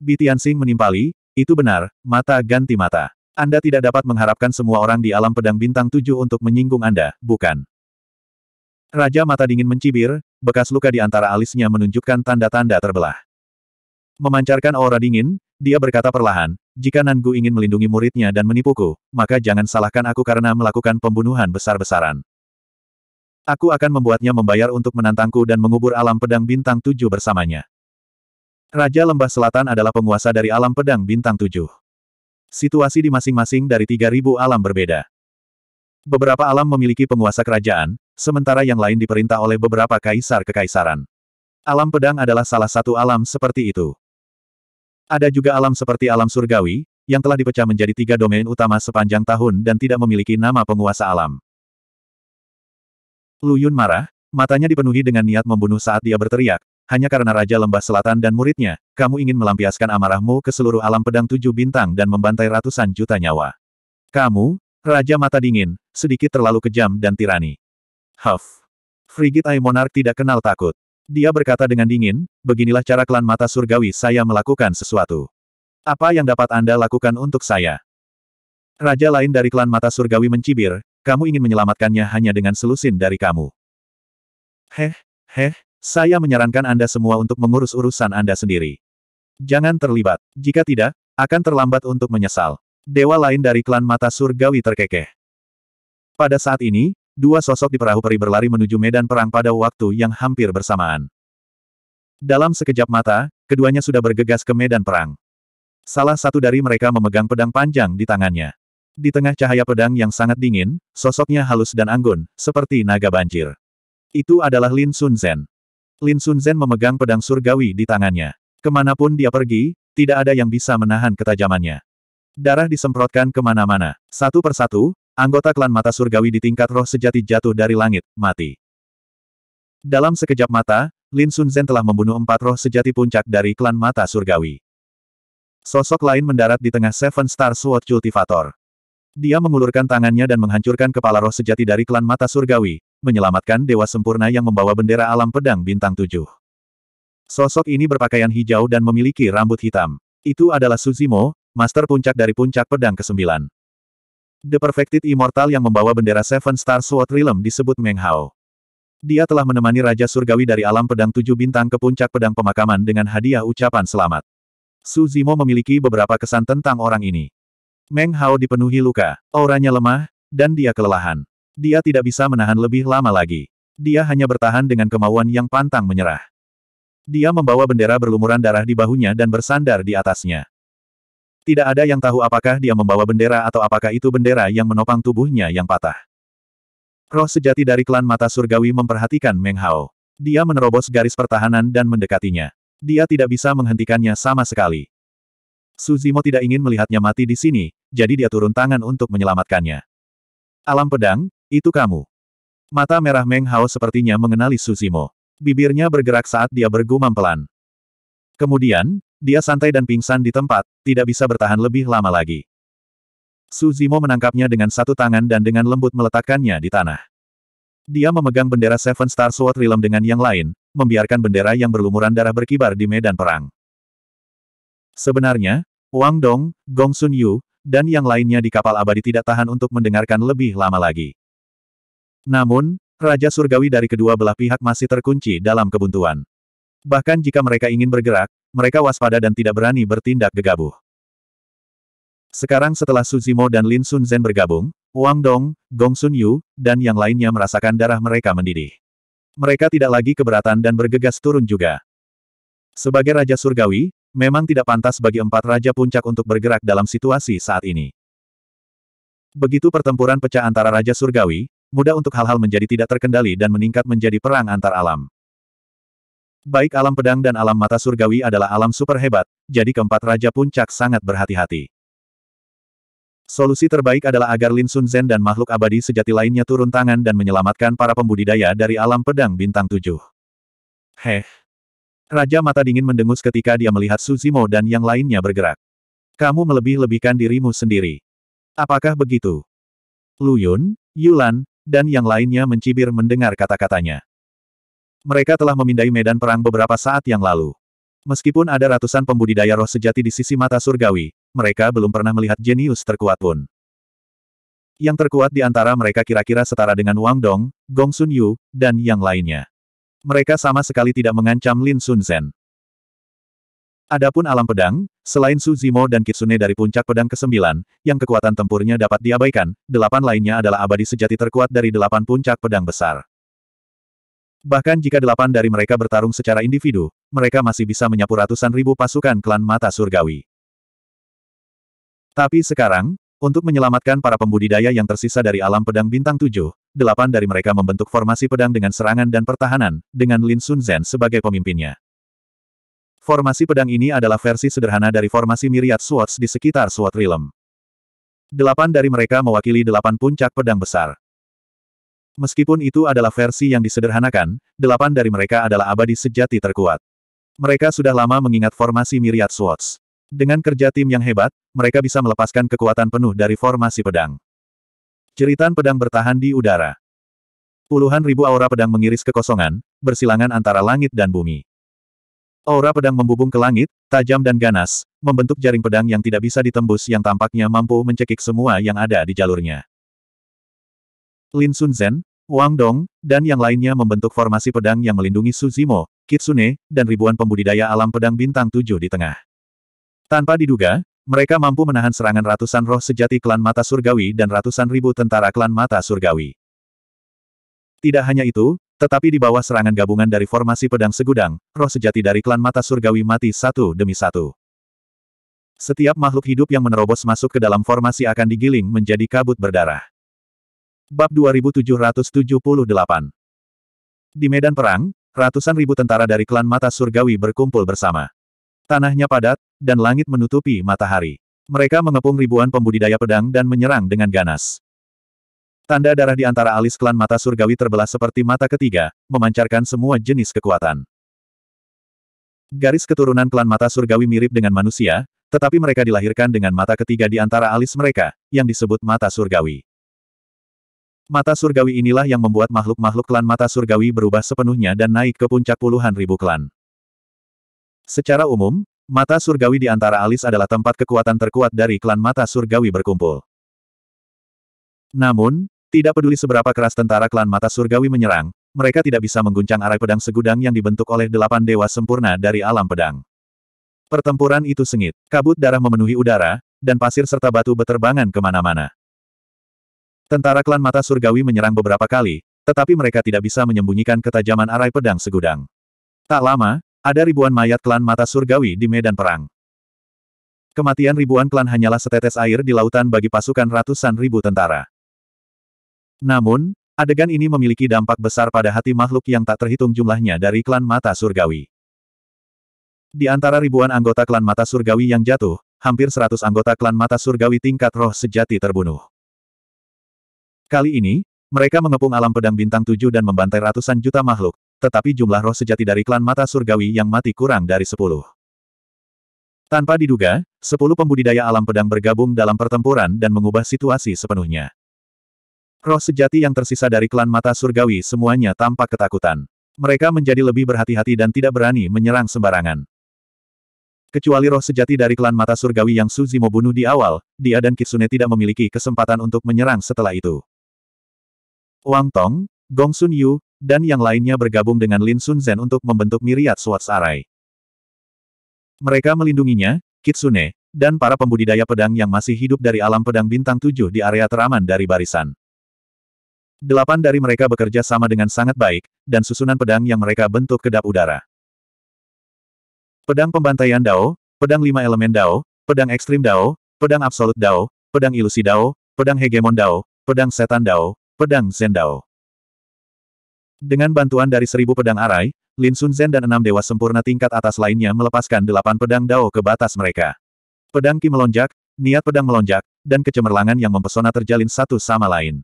Bitiansing menimpali, itu benar, mata ganti mata. Anda tidak dapat mengharapkan semua orang di alam pedang bintang tujuh untuk menyinggung Anda, bukan? Raja mata dingin mencibir, bekas luka di antara alisnya menunjukkan tanda-tanda terbelah. Memancarkan aura dingin, dia berkata perlahan, jika Nangu ingin melindungi muridnya dan menipuku, maka jangan salahkan aku karena melakukan pembunuhan besar-besaran. Aku akan membuatnya membayar untuk menantangku dan mengubur alam pedang bintang tujuh bersamanya. Raja Lembah Selatan adalah penguasa dari alam pedang bintang tujuh. Situasi di masing-masing dari 3.000 alam berbeda. Beberapa alam memiliki penguasa kerajaan, sementara yang lain diperintah oleh beberapa kaisar kekaisaran. Alam pedang adalah salah satu alam seperti itu. Ada juga alam seperti alam surgawi, yang telah dipecah menjadi tiga domain utama sepanjang tahun dan tidak memiliki nama penguasa alam. Lu Yun marah, matanya dipenuhi dengan niat membunuh saat dia berteriak, hanya karena Raja Lembah Selatan dan muridnya, kamu ingin melampiaskan amarahmu ke seluruh alam pedang tujuh bintang dan membantai ratusan juta nyawa. Kamu, Raja Mata Dingin, sedikit terlalu kejam dan tirani. Huff. Frigit Eye Monarch tidak kenal takut. Dia berkata dengan dingin, beginilah cara klan mata surgawi saya melakukan sesuatu. Apa yang dapat Anda lakukan untuk saya? Raja lain dari klan mata surgawi mencibir, kamu ingin menyelamatkannya hanya dengan selusin dari kamu. Heh, heh, saya menyarankan Anda semua untuk mengurus urusan Anda sendiri. Jangan terlibat. Jika tidak, akan terlambat untuk menyesal. Dewa lain dari klan mata surgawi terkekeh. Pada saat ini, dua sosok di perahu peri berlari menuju medan perang pada waktu yang hampir bersamaan. Dalam sekejap mata, keduanya sudah bergegas ke medan perang. Salah satu dari mereka memegang pedang panjang di tangannya. Di tengah cahaya pedang yang sangat dingin, sosoknya halus dan anggun, seperti naga banjir. Itu adalah Lin Sun Sunzen. Lin Sun Sunzen memegang pedang surgawi di tangannya. Kemanapun dia pergi, tidak ada yang bisa menahan ketajamannya. Darah disemprotkan kemana-mana. Satu persatu, anggota klan mata surgawi di tingkat roh sejati jatuh dari langit, mati. Dalam sekejap mata, Lin Sun Sunzen telah membunuh empat roh sejati puncak dari klan mata surgawi. Sosok lain mendarat di tengah Seven Star Sword Cultivator. Dia mengulurkan tangannya dan menghancurkan kepala roh sejati dari klan mata surgawi, menyelamatkan dewa sempurna yang membawa bendera alam pedang bintang tujuh. Sosok ini berpakaian hijau dan memiliki rambut hitam. Itu adalah Suzimo, master puncak dari puncak pedang ke-9. The Perfected Immortal yang membawa bendera Seven Star Sword Realm disebut Meng Hao. Dia telah menemani Raja Surgawi dari alam pedang tujuh bintang ke puncak pedang pemakaman dengan hadiah ucapan selamat. Suzimo memiliki beberapa kesan tentang orang ini. Meng Hao dipenuhi luka, auranya lemah, dan dia kelelahan. Dia tidak bisa menahan lebih lama lagi. Dia hanya bertahan dengan kemauan yang pantang menyerah. Dia membawa bendera berlumuran darah di bahunya dan bersandar di atasnya. Tidak ada yang tahu apakah dia membawa bendera atau apakah itu bendera yang menopang tubuhnya yang patah. Roh sejati dari klan mata surgawi memperhatikan Meng Hao. Dia menerobos garis pertahanan dan mendekatinya. Dia tidak bisa menghentikannya sama sekali. Suzimo tidak ingin melihatnya mati di sini, jadi dia turun tangan untuk menyelamatkannya. Alam pedang, itu kamu. Mata merah Meng Hao sepertinya mengenali Suzimo. Bibirnya bergerak saat dia bergumam pelan. Kemudian, dia santai dan pingsan di tempat, tidak bisa bertahan lebih lama lagi. Suzimo menangkapnya dengan satu tangan dan dengan lembut meletakkannya di tanah. Dia memegang bendera Seven Star Sword Realm dengan yang lain, membiarkan bendera yang berlumuran darah berkibar di medan perang. Sebenarnya, Wang Dong, Gong Sun Yu, dan yang lainnya di kapal abadi tidak tahan untuk mendengarkan lebih lama lagi. Namun, Raja Surgawi dari kedua belah pihak masih terkunci dalam kebuntuan. Bahkan jika mereka ingin bergerak, mereka waspada dan tidak berani bertindak gegabah. Sekarang setelah Suzimo dan Lin Sun Zhen bergabung, Wang Dong, Gong Sun Yu, dan yang lainnya merasakan darah mereka mendidih. Mereka tidak lagi keberatan dan bergegas turun juga. Sebagai Raja Surgawi, Memang tidak pantas bagi empat Raja Puncak untuk bergerak dalam situasi saat ini. Begitu pertempuran pecah antara Raja Surgawi, mudah untuk hal-hal menjadi tidak terkendali dan meningkat menjadi perang antar alam. Baik alam pedang dan alam mata surgawi adalah alam super hebat, jadi keempat Raja Puncak sangat berhati-hati. Solusi terbaik adalah agar Lin Sun Zen dan makhluk abadi sejati lainnya turun tangan dan menyelamatkan para pembudidaya dari alam pedang bintang tujuh. Heh, Raja Mata Dingin mendengus ketika dia melihat Suzimo dan yang lainnya bergerak. Kamu melebih-lebihkan dirimu sendiri. Apakah begitu? Luyun, Yulan, dan yang lainnya mencibir mendengar kata-katanya. Mereka telah memindai medan perang beberapa saat yang lalu. Meskipun ada ratusan pembudidaya roh sejati di sisi mata surgawi, mereka belum pernah melihat jenius terkuat pun. Yang terkuat di antara mereka kira-kira setara dengan Wang Dong, Gong Sun Yu, dan yang lainnya. Mereka sama sekali tidak mengancam Lin Sun Zen. Adapun alam pedang, selain Su Zimo dan Kitsune dari puncak pedang ke-9, yang kekuatan tempurnya dapat diabaikan, delapan lainnya adalah abadi sejati terkuat dari delapan puncak pedang besar. Bahkan jika delapan dari mereka bertarung secara individu, mereka masih bisa menyapu ratusan ribu pasukan klan mata surgawi. Tapi sekarang, untuk menyelamatkan para pembudidaya yang tersisa dari alam pedang bintang tujuh, delapan dari mereka membentuk formasi pedang dengan serangan dan pertahanan, dengan Lin Sun Zhen sebagai pemimpinnya. Formasi pedang ini adalah versi sederhana dari formasi miriat swords di sekitar Sword Realm. Delapan dari mereka mewakili delapan puncak pedang besar. Meskipun itu adalah versi yang disederhanakan, delapan dari mereka adalah abadi sejati terkuat. Mereka sudah lama mengingat formasi miriat swords. Dengan kerja tim yang hebat, mereka bisa melepaskan kekuatan penuh dari formasi pedang. Jeritan pedang bertahan di udara. Puluhan ribu aura pedang mengiris kekosongan, bersilangan antara langit dan bumi. Aura pedang membubung ke langit, tajam dan ganas, membentuk jaring pedang yang tidak bisa ditembus yang tampaknya mampu mencekik semua yang ada di jalurnya. Lin Sunzen, Wang Dong, dan yang lainnya membentuk formasi pedang yang melindungi Suzimo, Kitsune, dan ribuan pembudidaya alam pedang bintang tujuh di tengah. Tanpa diduga, mereka mampu menahan serangan ratusan roh sejati klan mata surgawi dan ratusan ribu tentara klan mata surgawi. Tidak hanya itu, tetapi di bawah serangan gabungan dari formasi pedang segudang, roh sejati dari klan mata surgawi mati satu demi satu. Setiap makhluk hidup yang menerobos masuk ke dalam formasi akan digiling menjadi kabut berdarah. Bab 2778 Di medan perang, ratusan ribu tentara dari klan mata surgawi berkumpul bersama. Tanahnya padat, dan langit menutupi matahari. Mereka mengepung ribuan pembudidaya pedang dan menyerang dengan ganas. Tanda darah di antara alis klan mata surgawi terbelah seperti mata ketiga, memancarkan semua jenis kekuatan. Garis keturunan klan mata surgawi mirip dengan manusia, tetapi mereka dilahirkan dengan mata ketiga di antara alis mereka, yang disebut mata surgawi. Mata surgawi inilah yang membuat makhluk-makhluk klan mata surgawi berubah sepenuhnya dan naik ke puncak puluhan ribu klan. Secara umum, mata surgawi di antara alis adalah tempat kekuatan terkuat dari klan mata surgawi berkumpul. Namun, tidak peduli seberapa keras tentara klan mata surgawi menyerang, mereka tidak bisa mengguncang arai pedang segudang yang dibentuk oleh delapan dewa sempurna dari alam pedang. Pertempuran itu sengit, kabut darah memenuhi udara, dan pasir serta batu beterbangan kemana-mana. Tentara klan mata surgawi menyerang beberapa kali, tetapi mereka tidak bisa menyembunyikan ketajaman arai pedang segudang. Tak lama, ada ribuan mayat klan mata surgawi di medan perang. Kematian ribuan klan hanyalah setetes air di lautan bagi pasukan ratusan ribu tentara. Namun, adegan ini memiliki dampak besar pada hati makhluk yang tak terhitung jumlahnya dari klan mata surgawi. Di antara ribuan anggota klan mata surgawi yang jatuh, hampir seratus anggota klan mata surgawi tingkat roh sejati terbunuh. Kali ini, mereka mengepung alam pedang bintang tujuh dan membantai ratusan juta makhluk, tetapi jumlah roh sejati dari klan mata surgawi yang mati kurang dari sepuluh. Tanpa diduga, sepuluh pembudidaya alam pedang bergabung dalam pertempuran dan mengubah situasi sepenuhnya. Roh sejati yang tersisa dari klan mata surgawi semuanya tampak ketakutan. Mereka menjadi lebih berhati-hati dan tidak berani menyerang sembarangan. Kecuali roh sejati dari klan mata surgawi yang Suzimo bunuh di awal, dia dan Kitsune tidak memiliki kesempatan untuk menyerang setelah itu. Wang Tong, Gong Sun Yu, dan yang lainnya bergabung dengan Lin Sun Zhen untuk membentuk miriat Swords Array. Mereka melindunginya, Kitsune, dan para pembudidaya pedang yang masih hidup dari alam pedang bintang tujuh di area teraman dari barisan. Delapan dari mereka bekerja sama dengan sangat baik, dan susunan pedang yang mereka bentuk kedap udara. Pedang pembantaian Dao, pedang lima elemen Dao, pedang ekstrim Dao, pedang absolut Dao, pedang ilusi Dao, pedang hegemon Dao, pedang setan Dao, pedang Zen Dao. Dengan bantuan dari seribu pedang arai, Lin Zen dan enam dewa sempurna tingkat atas lainnya melepaskan delapan pedang dao ke batas mereka. Pedang Ki melonjak, niat pedang melonjak, dan kecemerlangan yang mempesona terjalin satu sama lain.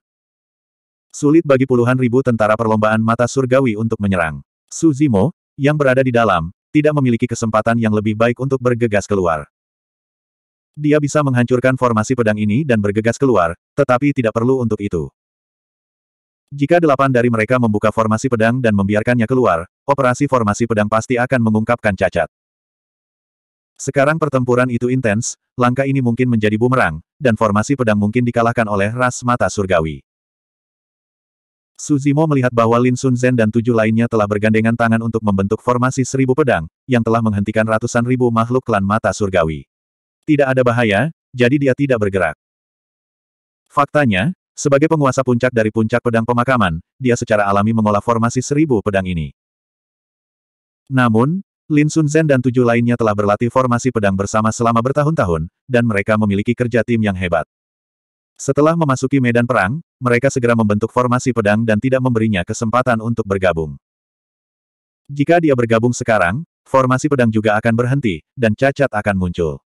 Sulit bagi puluhan ribu tentara perlombaan mata surgawi untuk menyerang. Su Zimo yang berada di dalam, tidak memiliki kesempatan yang lebih baik untuk bergegas keluar. Dia bisa menghancurkan formasi pedang ini dan bergegas keluar, tetapi tidak perlu untuk itu. Jika delapan dari mereka membuka formasi pedang dan membiarkannya keluar, operasi formasi pedang pasti akan mengungkapkan cacat. Sekarang pertempuran itu intens, langkah ini mungkin menjadi bumerang, dan formasi pedang mungkin dikalahkan oleh ras mata surgawi. Suzimo melihat bahwa Lin Sun Zen dan tujuh lainnya telah bergandengan tangan untuk membentuk formasi seribu pedang, yang telah menghentikan ratusan ribu makhluk klan mata surgawi. Tidak ada bahaya, jadi dia tidak bergerak. Faktanya, sebagai penguasa puncak dari puncak pedang pemakaman, dia secara alami mengolah formasi seribu pedang ini. Namun, Lin Sun Zhen dan tujuh lainnya telah berlatih formasi pedang bersama selama bertahun-tahun, dan mereka memiliki kerja tim yang hebat. Setelah memasuki medan perang, mereka segera membentuk formasi pedang dan tidak memberinya kesempatan untuk bergabung. Jika dia bergabung sekarang, formasi pedang juga akan berhenti, dan cacat akan muncul.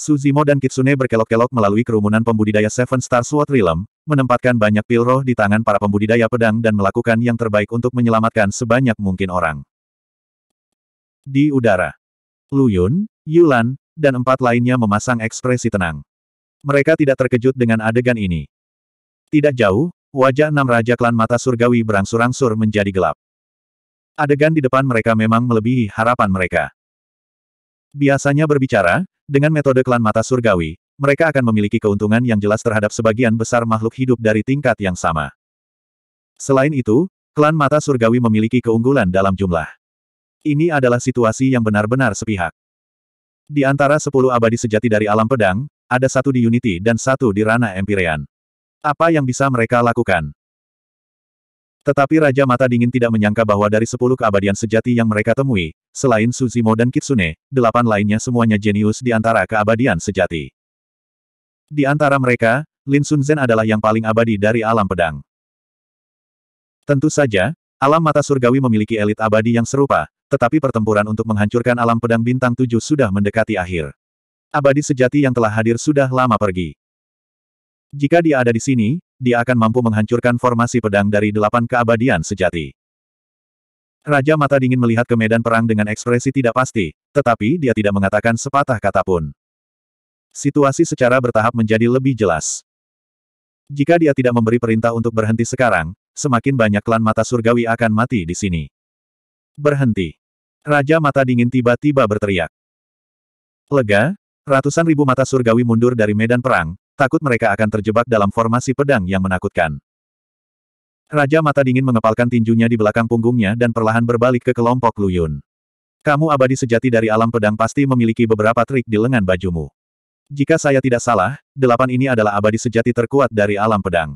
Suzimo dan Kitsune berkelok-kelok melalui kerumunan pembudidaya Seven Star Sword Realm, menempatkan banyak pil roh di tangan para pembudidaya pedang dan melakukan yang terbaik untuk menyelamatkan sebanyak mungkin orang. Di udara, Luyun, Yulan, dan empat lainnya memasang ekspresi tenang. Mereka tidak terkejut dengan adegan ini. Tidak jauh, wajah enam Raja Klan Mata Surgawi berangsur-angsur menjadi gelap. Adegan di depan mereka memang melebihi harapan mereka. Biasanya berbicara, dengan metode klan mata surgawi, mereka akan memiliki keuntungan yang jelas terhadap sebagian besar makhluk hidup dari tingkat yang sama. Selain itu, klan mata surgawi memiliki keunggulan dalam jumlah. Ini adalah situasi yang benar-benar sepihak. Di antara sepuluh abadi sejati dari alam pedang, ada satu di Unity dan satu di Rana Empyrean. Apa yang bisa mereka lakukan? Tetapi Raja Mata Dingin tidak menyangka bahwa dari sepuluh keabadian sejati yang mereka temui, Selain Suzimo dan Kitsune, delapan lainnya semuanya jenius di antara keabadian sejati. Di antara mereka, Lin Sun Zen adalah yang paling abadi dari alam pedang. Tentu saja, alam mata surgawi memiliki elit abadi yang serupa, tetapi pertempuran untuk menghancurkan alam pedang bintang tujuh sudah mendekati akhir. Abadi sejati yang telah hadir sudah lama pergi. Jika dia ada di sini, dia akan mampu menghancurkan formasi pedang dari delapan keabadian sejati. Raja Mata Dingin melihat ke medan perang dengan ekspresi tidak pasti, tetapi dia tidak mengatakan sepatah kata pun. Situasi secara bertahap menjadi lebih jelas. Jika dia tidak memberi perintah untuk berhenti sekarang, semakin banyak klan mata surgawi akan mati di sini. Berhenti. Raja Mata Dingin tiba-tiba berteriak. Lega, ratusan ribu mata surgawi mundur dari medan perang, takut mereka akan terjebak dalam formasi pedang yang menakutkan. Raja Mata Dingin mengepalkan tinjunya di belakang punggungnya dan perlahan berbalik ke kelompok Luyun. Kamu abadi sejati dari alam pedang pasti memiliki beberapa trik di lengan bajumu. Jika saya tidak salah, delapan ini adalah abadi sejati terkuat dari alam pedang.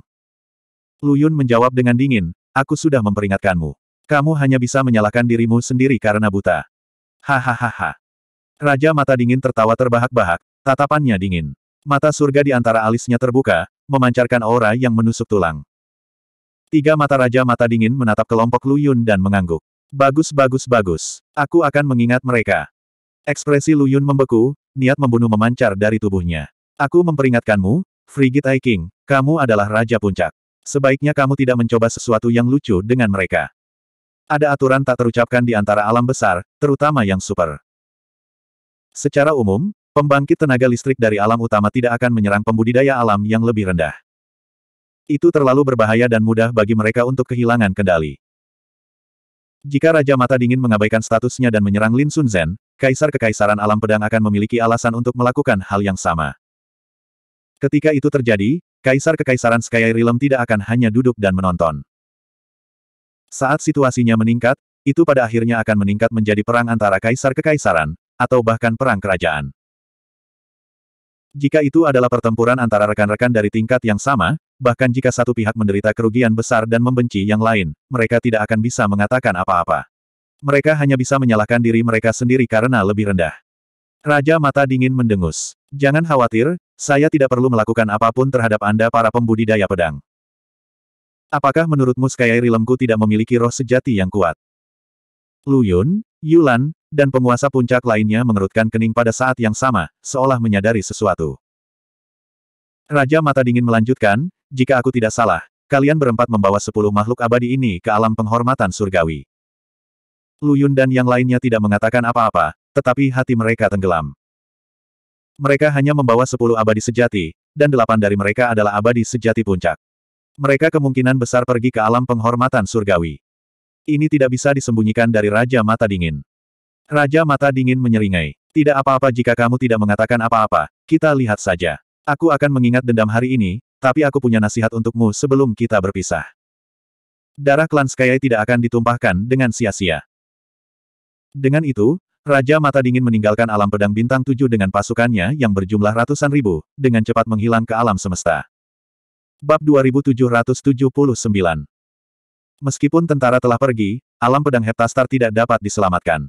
Luyun menjawab dengan dingin, aku sudah memperingatkanmu. Kamu hanya bisa menyalahkan dirimu sendiri karena buta. Hahaha. Raja Mata Dingin tertawa terbahak-bahak, tatapannya dingin. Mata surga di antara alisnya terbuka, memancarkan aura yang menusuk tulang. Tiga mata raja mata dingin menatap kelompok Lu Yun dan mengangguk. Bagus bagus bagus. Aku akan mengingat mereka. Ekspresi Lu Yun membeku, niat membunuh memancar dari tubuhnya. Aku memperingatkanmu, Frigid High King, kamu adalah Raja Puncak. Sebaiknya kamu tidak mencoba sesuatu yang lucu dengan mereka. Ada aturan tak terucapkan di antara alam besar, terutama yang super. Secara umum, pembangkit tenaga listrik dari alam utama tidak akan menyerang pembudidaya alam yang lebih rendah. Itu terlalu berbahaya dan mudah bagi mereka untuk kehilangan kendali. Jika Raja Mata Dingin mengabaikan statusnya dan menyerang Lin Sun Zhen, Kaisar Kekaisaran Alam Pedang akan memiliki alasan untuk melakukan hal yang sama. Ketika itu terjadi, Kaisar Kekaisaran Sky Realm tidak akan hanya duduk dan menonton. Saat situasinya meningkat, itu pada akhirnya akan meningkat menjadi perang antara Kaisar Kekaisaran, atau bahkan perang kerajaan. Jika itu adalah pertempuran antara rekan-rekan dari tingkat yang sama, bahkan jika satu pihak menderita kerugian besar dan membenci yang lain, mereka tidak akan bisa mengatakan apa-apa. Mereka hanya bisa menyalahkan diri mereka sendiri karena lebih rendah. Raja Mata Dingin mendengus. Jangan khawatir, saya tidak perlu melakukan apapun terhadap Anda para pembudidaya pedang. Apakah menurutmu Skyai Rilemku tidak memiliki roh sejati yang kuat? Lu Yun, Yulan, dan penguasa puncak lainnya mengerutkan kening pada saat yang sama, seolah menyadari sesuatu. Raja Mata Dingin melanjutkan, jika aku tidak salah, kalian berempat membawa sepuluh makhluk abadi ini ke alam penghormatan surgawi. Lu Yun dan yang lainnya tidak mengatakan apa-apa, tetapi hati mereka tenggelam. Mereka hanya membawa sepuluh abadi sejati, dan delapan dari mereka adalah abadi sejati puncak. Mereka kemungkinan besar pergi ke alam penghormatan surgawi. Ini tidak bisa disembunyikan dari Raja Mata Dingin. Raja Mata Dingin menyeringai. Tidak apa-apa jika kamu tidak mengatakan apa-apa, kita lihat saja. Aku akan mengingat dendam hari ini, tapi aku punya nasihat untukmu sebelum kita berpisah. Darah klan Skyai tidak akan ditumpahkan dengan sia-sia. Dengan itu, Raja Mata Dingin meninggalkan alam pedang bintang tujuh dengan pasukannya yang berjumlah ratusan ribu, dengan cepat menghilang ke alam semesta. Bab 2779 Meskipun tentara telah pergi, alam pedang Heptastar tidak dapat diselamatkan.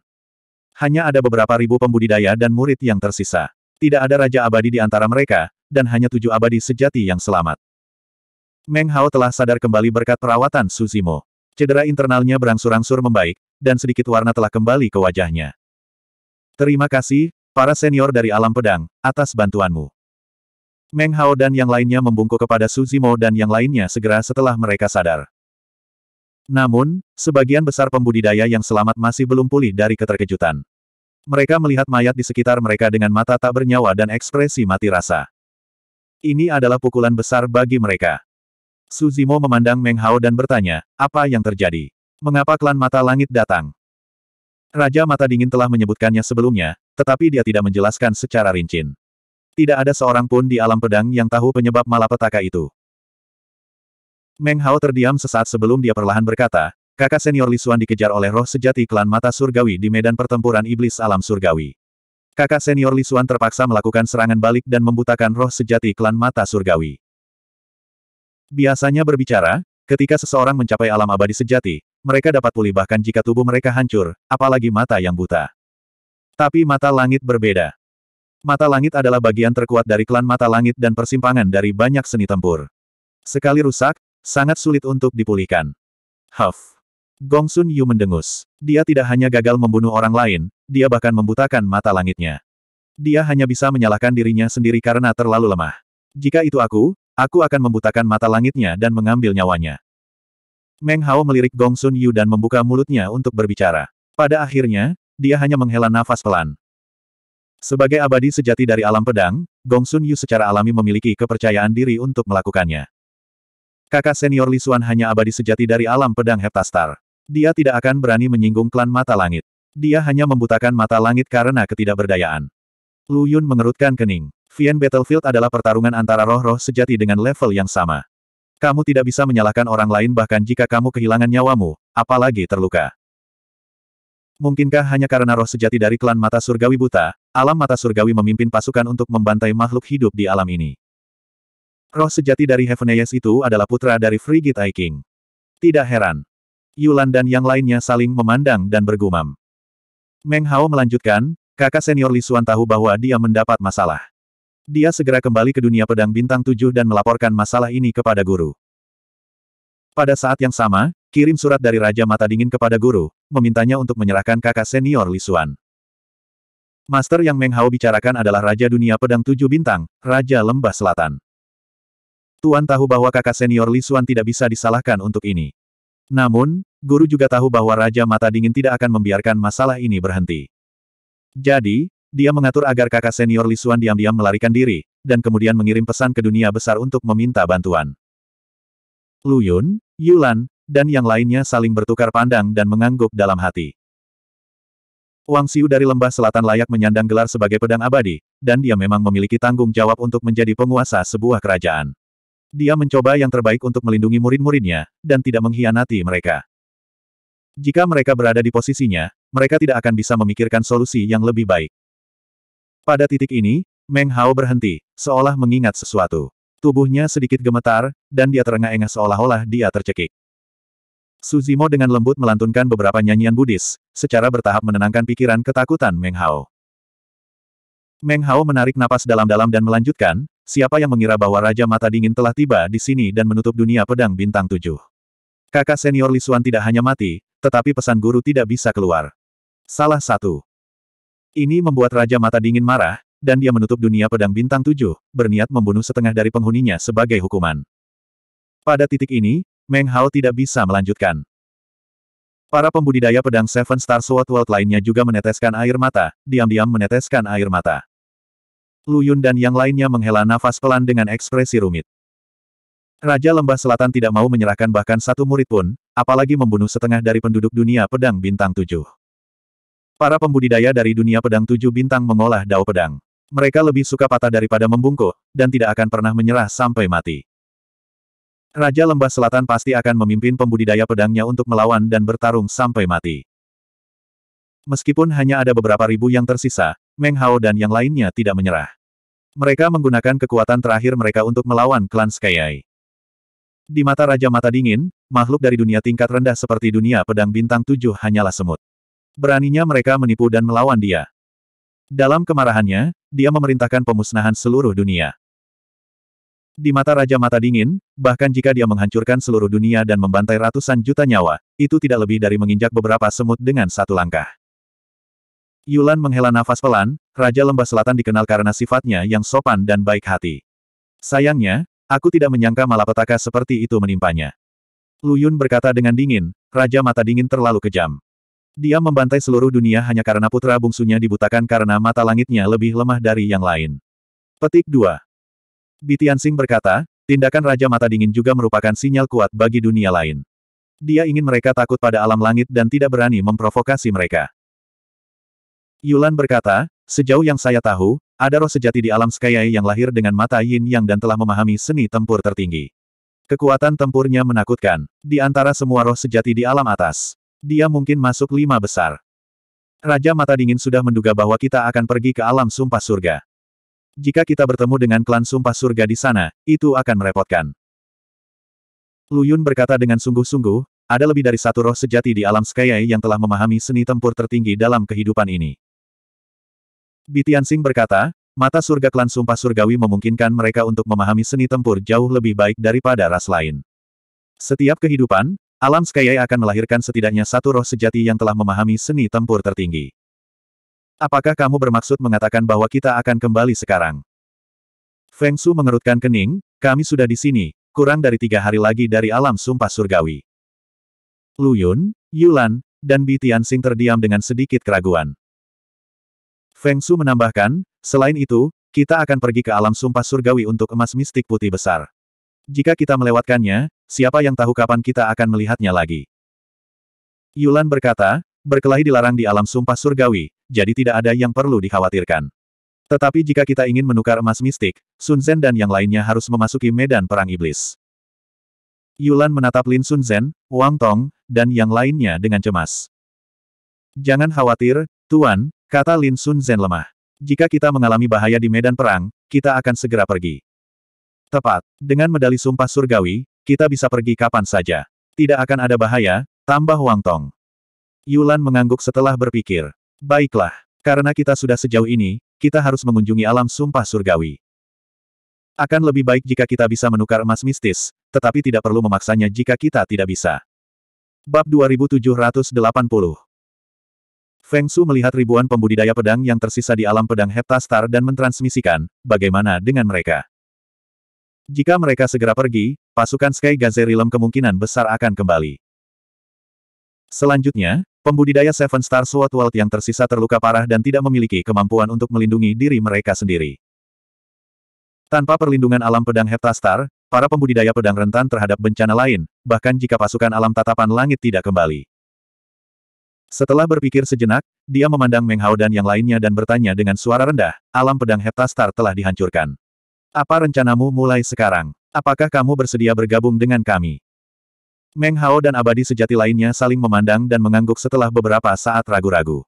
Hanya ada beberapa ribu pembudidaya dan murid yang tersisa. Tidak ada raja abadi di antara mereka, dan hanya tujuh abadi sejati yang selamat. Meng Hao telah sadar kembali berkat perawatan Suzimo. Cedera internalnya berangsur-angsur membaik, dan sedikit warna telah kembali ke wajahnya. Terima kasih, para senior dari alam pedang, atas bantuanmu. Meng Hao dan yang lainnya membungkuk kepada Suzimo dan yang lainnya segera setelah mereka sadar. Namun, sebagian besar pembudidaya yang selamat masih belum pulih dari keterkejutan. Mereka melihat mayat di sekitar mereka dengan mata tak bernyawa dan ekspresi mati rasa. Ini adalah pukulan besar bagi mereka. Suzimo memandang Meng Hao dan bertanya, apa yang terjadi? Mengapa klan mata langit datang? Raja Mata Dingin telah menyebutkannya sebelumnya, tetapi dia tidak menjelaskan secara rinci. Tidak ada seorang pun di alam pedang yang tahu penyebab malapetaka itu. Meng Hao terdiam sesaat sebelum dia perlahan berkata, kakak senior Li Lisuan dikejar oleh roh sejati klan mata surgawi di medan pertempuran iblis alam surgawi. Kakak senior Li Lisuan terpaksa melakukan serangan balik dan membutakan roh sejati klan mata surgawi. Biasanya berbicara, ketika seseorang mencapai alam abadi sejati, mereka dapat pulih bahkan jika tubuh mereka hancur, apalagi mata yang buta. Tapi mata langit berbeda. Mata langit adalah bagian terkuat dari klan mata langit dan persimpangan dari banyak seni tempur. Sekali rusak, Sangat sulit untuk dipulihkan. Huff. Gong Sun Yu mendengus. Dia tidak hanya gagal membunuh orang lain, dia bahkan membutakan mata langitnya. Dia hanya bisa menyalahkan dirinya sendiri karena terlalu lemah. Jika itu aku, aku akan membutakan mata langitnya dan mengambil nyawanya. Meng Hao melirik Gong Sun Yu dan membuka mulutnya untuk berbicara. Pada akhirnya, dia hanya menghela nafas pelan. Sebagai abadi sejati dari alam pedang, Gong Sun Yu secara alami memiliki kepercayaan diri untuk melakukannya. Kakak senior Lisuan hanya abadi sejati dari alam pedang Heptastar. Dia tidak akan berani menyinggung klan mata langit. Dia hanya membutakan mata langit karena ketidakberdayaan. Lu Yun mengerutkan kening. Vian Battlefield adalah pertarungan antara roh-roh sejati dengan level yang sama. Kamu tidak bisa menyalahkan orang lain bahkan jika kamu kehilangan nyawamu, apalagi terluka. Mungkinkah hanya karena roh sejati dari klan mata surgawi buta, alam mata surgawi memimpin pasukan untuk membantai makhluk hidup di alam ini? Roh sejati dari Heaveneyes itu adalah putra dari Frigid Eye King. Tidak heran. Yulan dan yang lainnya saling memandang dan bergumam. Meng Hao melanjutkan, kakak senior Li Xuan tahu bahwa dia mendapat masalah. Dia segera kembali ke dunia pedang bintang tujuh dan melaporkan masalah ini kepada guru. Pada saat yang sama, kirim surat dari Raja Mata Dingin kepada guru, memintanya untuk menyerahkan kakak senior Li Xuan. Master yang Meng Hao bicarakan adalah Raja Dunia Pedang Tujuh Bintang, Raja Lembah Selatan. Tuan tahu bahwa kakak senior Li Xuan tidak bisa disalahkan untuk ini. Namun, guru juga tahu bahwa Raja Mata Dingin tidak akan membiarkan masalah ini berhenti. Jadi, dia mengatur agar kakak senior Li Xuan diam-diam melarikan diri, dan kemudian mengirim pesan ke dunia besar untuk meminta bantuan. Lu Yun, Yulan, dan yang lainnya saling bertukar pandang dan mengangguk dalam hati. Wang Siu dari lembah selatan layak menyandang gelar sebagai pedang abadi, dan dia memang memiliki tanggung jawab untuk menjadi penguasa sebuah kerajaan. Dia mencoba yang terbaik untuk melindungi murid-muridnya, dan tidak mengkhianati mereka. Jika mereka berada di posisinya, mereka tidak akan bisa memikirkan solusi yang lebih baik. Pada titik ini, Meng Hao berhenti, seolah mengingat sesuatu. Tubuhnya sedikit gemetar, dan dia terengah-engah seolah-olah dia tercekik. Suzimo dengan lembut melantunkan beberapa nyanyian Buddhis, secara bertahap menenangkan pikiran ketakutan Meng Hao. Meng Hao menarik napas dalam-dalam dan melanjutkan, Siapa yang mengira bahwa Raja Mata Dingin telah tiba di sini dan menutup dunia pedang bintang tujuh? Kakak senior Lisuan tidak hanya mati, tetapi pesan guru tidak bisa keluar. Salah satu. Ini membuat Raja Mata Dingin marah, dan dia menutup dunia pedang bintang tujuh, berniat membunuh setengah dari penghuninya sebagai hukuman. Pada titik ini, Meng Hao tidak bisa melanjutkan. Para pembudidaya pedang Seven Star Sword World lainnya juga meneteskan air mata, diam-diam meneteskan air mata. Luyun dan yang lainnya menghela nafas pelan dengan ekspresi rumit. Raja Lembah Selatan tidak mau menyerahkan bahkan satu murid pun, apalagi membunuh setengah dari penduduk dunia pedang bintang tujuh. Para pembudidaya dari dunia pedang tujuh bintang mengolah dao pedang. Mereka lebih suka patah daripada membungkuk, dan tidak akan pernah menyerah sampai mati. Raja Lembah Selatan pasti akan memimpin pembudidaya pedangnya untuk melawan dan bertarung sampai mati. Meskipun hanya ada beberapa ribu yang tersisa, Meng Hao dan yang lainnya tidak menyerah. Mereka menggunakan kekuatan terakhir mereka untuk melawan klan Skyai. Di mata Raja Mata Dingin, makhluk dari dunia tingkat rendah seperti dunia pedang bintang tujuh hanyalah semut. Beraninya mereka menipu dan melawan dia. Dalam kemarahannya, dia memerintahkan pemusnahan seluruh dunia. Di mata Raja Mata Dingin, bahkan jika dia menghancurkan seluruh dunia dan membantai ratusan juta nyawa, itu tidak lebih dari menginjak beberapa semut dengan satu langkah. Yulan menghela nafas pelan, Raja Lembah Selatan dikenal karena sifatnya yang sopan dan baik hati. Sayangnya, aku tidak menyangka malapetaka seperti itu menimpanya. Luyun berkata dengan dingin, Raja Mata Dingin terlalu kejam. Dia membantai seluruh dunia hanya karena putra bungsunya dibutakan karena mata langitnya lebih lemah dari yang lain. Petik 2. Sing berkata, tindakan Raja Mata Dingin juga merupakan sinyal kuat bagi dunia lain. Dia ingin mereka takut pada alam langit dan tidak berani memprovokasi mereka. Yulan berkata, sejauh yang saya tahu, ada roh sejati di alam Skyai yang lahir dengan mata yin yang dan telah memahami seni tempur tertinggi. Kekuatan tempurnya menakutkan, di antara semua roh sejati di alam atas. Dia mungkin masuk lima besar. Raja Mata Dingin sudah menduga bahwa kita akan pergi ke alam sumpah surga. Jika kita bertemu dengan klan sumpah surga di sana, itu akan merepotkan. Luyun berkata dengan sungguh-sungguh, ada lebih dari satu roh sejati di alam Skyai yang telah memahami seni tempur tertinggi dalam kehidupan ini. Sing berkata, mata surga klan sumpah surgawi memungkinkan mereka untuk memahami seni tempur jauh lebih baik daripada ras lain. Setiap kehidupan, alam Skyai akan melahirkan setidaknya satu roh sejati yang telah memahami seni tempur tertinggi. Apakah kamu bermaksud mengatakan bahwa kita akan kembali sekarang? Feng Su mengerutkan kening, kami sudah di sini, kurang dari tiga hari lagi dari alam sumpah surgawi. Lu Yun, Yulan, dan Bi terdiam dengan sedikit keraguan. Feng Su menambahkan, selain itu, kita akan pergi ke alam sumpah surgawi untuk emas mistik putih besar. Jika kita melewatkannya, siapa yang tahu kapan kita akan melihatnya lagi? Yulan berkata, berkelahi dilarang di alam sumpah surgawi, jadi tidak ada yang perlu dikhawatirkan. Tetapi jika kita ingin menukar emas mistik, Sun Zhen dan yang lainnya harus memasuki medan perang iblis. Yulan menatap Lin Sun Zhen, Wang Tong, dan yang lainnya dengan cemas. Jangan khawatir, Tuan, kata Lin Sun Zhen lemah. Jika kita mengalami bahaya di medan perang, kita akan segera pergi. Tepat, dengan medali sumpah surgawi, kita bisa pergi kapan saja. Tidak akan ada bahaya, tambah Wang Tong. Yulan mengangguk setelah berpikir. Baiklah, karena kita sudah sejauh ini, kita harus mengunjungi alam sumpah surgawi. Akan lebih baik jika kita bisa menukar emas mistis, tetapi tidak perlu memaksanya jika kita tidak bisa. Bab 2780 Feng Su melihat ribuan pembudidaya pedang yang tersisa di alam pedang Heptastar dan mentransmisikan, bagaimana dengan mereka. Jika mereka segera pergi, pasukan Sky Gazerilem kemungkinan besar akan kembali. Selanjutnya, pembudidaya Seven Star Sword World yang tersisa terluka parah dan tidak memiliki kemampuan untuk melindungi diri mereka sendiri. Tanpa perlindungan alam pedang Heptastar, para pembudidaya pedang rentan terhadap bencana lain, bahkan jika pasukan alam tatapan langit tidak kembali. Setelah berpikir sejenak, dia memandang Meng Hao dan yang lainnya dan bertanya dengan suara rendah, alam pedang Heptastar telah dihancurkan. Apa rencanamu mulai sekarang? Apakah kamu bersedia bergabung dengan kami? Meng Hao dan abadi sejati lainnya saling memandang dan mengangguk setelah beberapa saat ragu-ragu.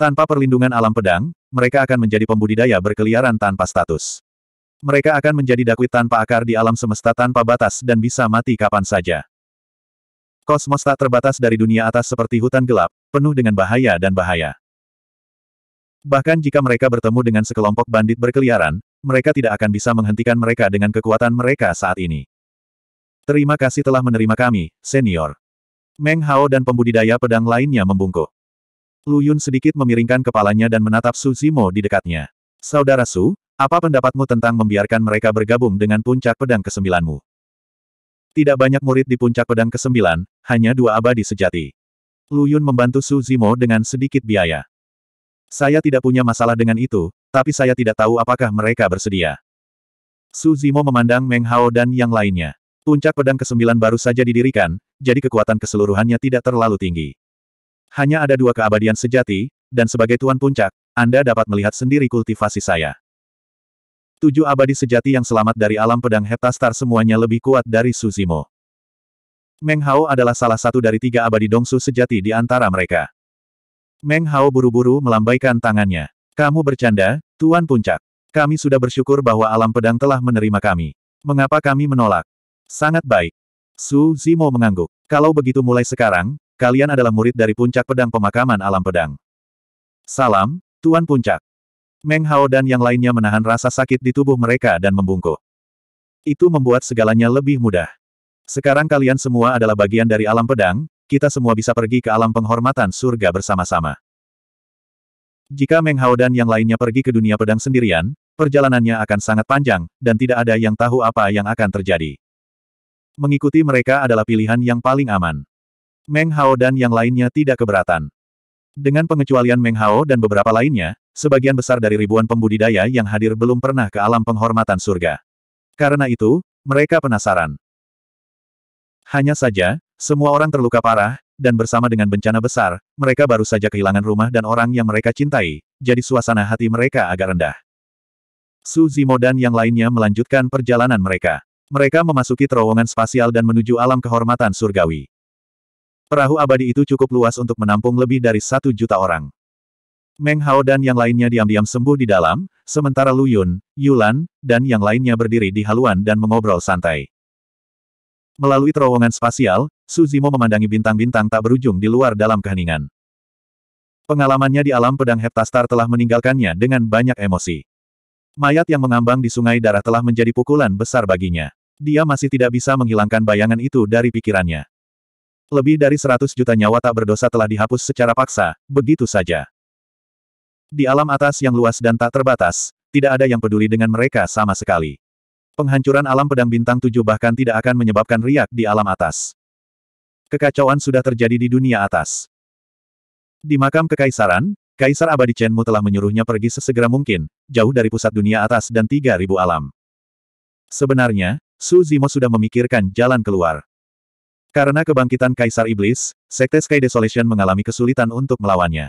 Tanpa perlindungan alam pedang, mereka akan menjadi pembudidaya berkeliaran tanpa status. Mereka akan menjadi dakwit tanpa akar di alam semesta tanpa batas dan bisa mati kapan saja. Kosmos tak terbatas dari dunia atas seperti hutan gelap, penuh dengan bahaya dan bahaya. Bahkan jika mereka bertemu dengan sekelompok bandit berkeliaran, mereka tidak akan bisa menghentikan mereka dengan kekuatan mereka saat ini. Terima kasih telah menerima kami, senior. Meng Hao dan pembudidaya pedang lainnya membungkuk. Lu Yun sedikit memiringkan kepalanya dan menatap Su Zimo di dekatnya. Saudara Su, apa pendapatmu tentang membiarkan mereka bergabung dengan puncak pedang kesembilanmu? Tidak banyak murid di puncak pedang ke-9, hanya dua abadi sejati. Lu Yun membantu Su Zimo dengan sedikit biaya. Saya tidak punya masalah dengan itu, tapi saya tidak tahu apakah mereka bersedia. Su Zimo memandang Meng Hao dan yang lainnya. Puncak pedang ke-9 baru saja didirikan, jadi kekuatan keseluruhannya tidak terlalu tinggi. Hanya ada dua keabadian sejati, dan sebagai tuan puncak, Anda dapat melihat sendiri kultivasi saya. Tujuh abadi sejati yang selamat dari alam pedang Heptastar semuanya lebih kuat dari Suzimo. Meng Hao adalah salah satu dari tiga abadi dongsu sejati di antara mereka. Meng Hao buru-buru melambaikan tangannya. Kamu bercanda, Tuan Puncak. Kami sudah bersyukur bahwa alam pedang telah menerima kami. Mengapa kami menolak? Sangat baik. Su Zimo mengangguk. Kalau begitu mulai sekarang, kalian adalah murid dari puncak pedang pemakaman alam pedang. Salam, Tuan Puncak. Meng Hao dan yang lainnya menahan rasa sakit di tubuh mereka dan membungkuk. Itu membuat segalanya lebih mudah. Sekarang kalian semua adalah bagian dari alam pedang, kita semua bisa pergi ke alam penghormatan surga bersama-sama. Jika Meng Hao dan yang lainnya pergi ke dunia pedang sendirian, perjalanannya akan sangat panjang, dan tidak ada yang tahu apa yang akan terjadi. Mengikuti mereka adalah pilihan yang paling aman. Meng Hao dan yang lainnya tidak keberatan. Dengan pengecualian Meng Hao dan beberapa lainnya, sebagian besar dari ribuan pembudidaya yang hadir belum pernah ke alam penghormatan surga. Karena itu, mereka penasaran. Hanya saja, semua orang terluka parah, dan bersama dengan bencana besar, mereka baru saja kehilangan rumah dan orang yang mereka cintai, jadi suasana hati mereka agak rendah. Su Zimo dan yang lainnya melanjutkan perjalanan mereka. Mereka memasuki terowongan spasial dan menuju alam kehormatan surgawi. Perahu abadi itu cukup luas untuk menampung lebih dari satu juta orang. Meng Hao dan yang lainnya diam-diam sembuh di dalam, sementara Lu Yun, Yulan, dan yang lainnya berdiri di haluan dan mengobrol santai. Melalui terowongan spasial, Suzimo memandangi bintang-bintang tak berujung di luar dalam keheningan. Pengalamannya di alam pedang Heptastar telah meninggalkannya dengan banyak emosi. Mayat yang mengambang di sungai darah telah menjadi pukulan besar baginya. Dia masih tidak bisa menghilangkan bayangan itu dari pikirannya. Lebih dari 100 juta nyawa tak berdosa telah dihapus secara paksa, begitu saja. Di alam atas yang luas dan tak terbatas, tidak ada yang peduli dengan mereka sama sekali. Penghancuran alam pedang bintang tujuh bahkan tidak akan menyebabkan riak di alam atas. Kekacauan sudah terjadi di dunia atas. Di makam kekaisaran, Kaisar Abadi Chenmu telah menyuruhnya pergi sesegera mungkin, jauh dari pusat dunia atas dan 3000 alam. Sebenarnya, Su Zimo sudah memikirkan jalan keluar. Karena kebangkitan Kaisar Iblis, Sekte Sky Desolation mengalami kesulitan untuk melawannya.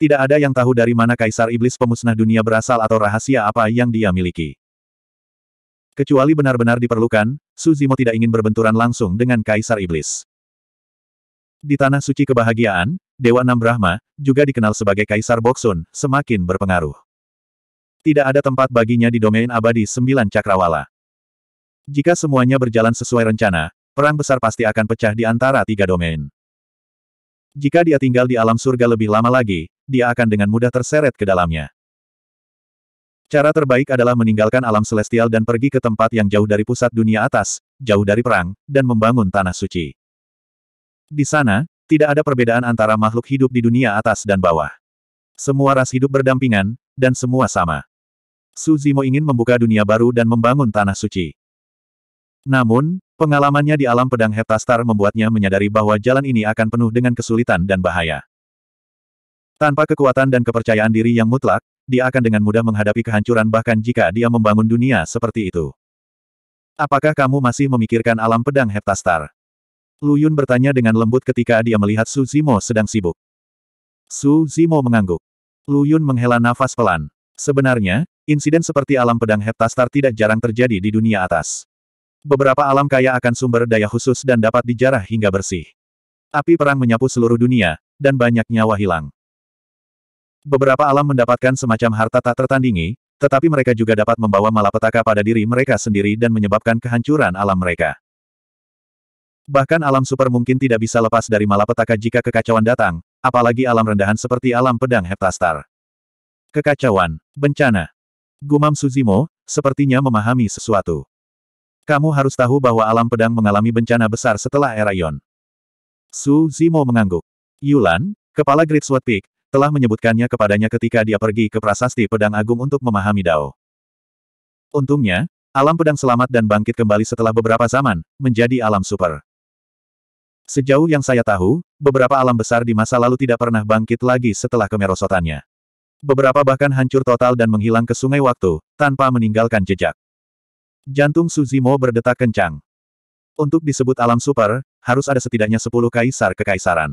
Tidak ada yang tahu dari mana Kaisar Iblis pemusnah dunia berasal atau rahasia apa yang dia miliki. Kecuali benar-benar diperlukan, Suzimo tidak ingin berbenturan langsung dengan Kaisar Iblis. Di Tanah Suci Kebahagiaan, Dewa Nam Brahma, juga dikenal sebagai Kaisar Boksun, semakin berpengaruh. Tidak ada tempat baginya di domain abadi Sembilan Cakrawala. Jika semuanya berjalan sesuai rencana, Perang besar pasti akan pecah di antara tiga domain. Jika dia tinggal di alam surga lebih lama lagi, dia akan dengan mudah terseret ke dalamnya. Cara terbaik adalah meninggalkan alam celestial dan pergi ke tempat yang jauh dari pusat dunia atas, jauh dari perang, dan membangun tanah suci. Di sana, tidak ada perbedaan antara makhluk hidup di dunia atas dan bawah. Semua ras hidup berdampingan, dan semua sama. Suzimo ingin membuka dunia baru dan membangun tanah suci. Namun, Pengalamannya di alam pedang Heptastar membuatnya menyadari bahwa jalan ini akan penuh dengan kesulitan dan bahaya. Tanpa kekuatan dan kepercayaan diri yang mutlak, dia akan dengan mudah menghadapi kehancuran bahkan jika dia membangun dunia seperti itu. Apakah kamu masih memikirkan alam pedang Heptastar? Yun bertanya dengan lembut ketika dia melihat Su Zimo sedang sibuk. Su Zimo mengangguk. Lu Yun menghela nafas pelan. Sebenarnya, insiden seperti alam pedang Heptastar tidak jarang terjadi di dunia atas. Beberapa alam kaya akan sumber daya khusus dan dapat dijarah hingga bersih. Api perang menyapu seluruh dunia, dan banyak nyawa hilang. Beberapa alam mendapatkan semacam harta tak tertandingi, tetapi mereka juga dapat membawa malapetaka pada diri mereka sendiri dan menyebabkan kehancuran alam mereka. Bahkan alam super mungkin tidak bisa lepas dari malapetaka jika kekacauan datang, apalagi alam rendahan seperti alam pedang Heptastar. Kekacauan, bencana. Gumam Suzimo, sepertinya memahami sesuatu. Kamu harus tahu bahwa alam pedang mengalami bencana besar setelah era Yon. Su Zimo mengangguk. Yulan, kepala Great Sword Peak, telah menyebutkannya kepadanya ketika dia pergi ke prasasti pedang agung untuk memahami Dao. Untungnya, alam pedang selamat dan bangkit kembali setelah beberapa zaman, menjadi alam super. Sejauh yang saya tahu, beberapa alam besar di masa lalu tidak pernah bangkit lagi setelah kemerosotannya. Beberapa bahkan hancur total dan menghilang ke sungai waktu, tanpa meninggalkan jejak. Jantung Suzimo berdetak kencang. Untuk disebut alam super, harus ada setidaknya sepuluh kaisar kekaisaran.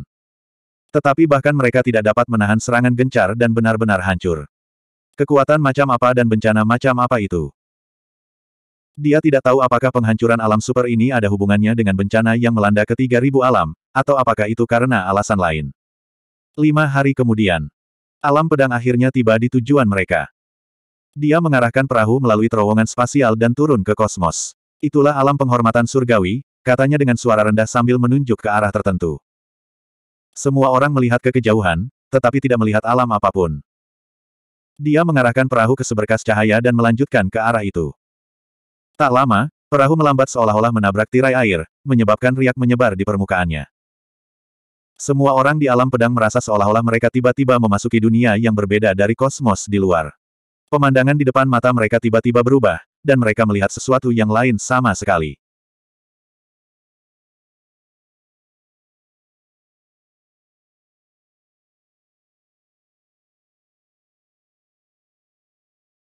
Tetapi bahkan mereka tidak dapat menahan serangan gencar dan benar-benar hancur. Kekuatan macam apa dan bencana macam apa itu? Dia tidak tahu apakah penghancuran alam super ini ada hubungannya dengan bencana yang melanda ketiga ribu alam, atau apakah itu karena alasan lain. Lima hari kemudian, alam pedang akhirnya tiba di tujuan mereka. Dia mengarahkan perahu melalui terowongan spasial dan turun ke kosmos. Itulah alam penghormatan surgawi, katanya dengan suara rendah sambil menunjuk ke arah tertentu. Semua orang melihat ke kejauhan, tetapi tidak melihat alam apapun. Dia mengarahkan perahu ke seberkas cahaya dan melanjutkan ke arah itu. Tak lama, perahu melambat seolah-olah menabrak tirai air, menyebabkan riak menyebar di permukaannya. Semua orang di alam pedang merasa seolah-olah mereka tiba-tiba memasuki dunia yang berbeda dari kosmos di luar. Pemandangan di depan mata mereka tiba-tiba berubah, dan mereka melihat sesuatu yang lain sama sekali.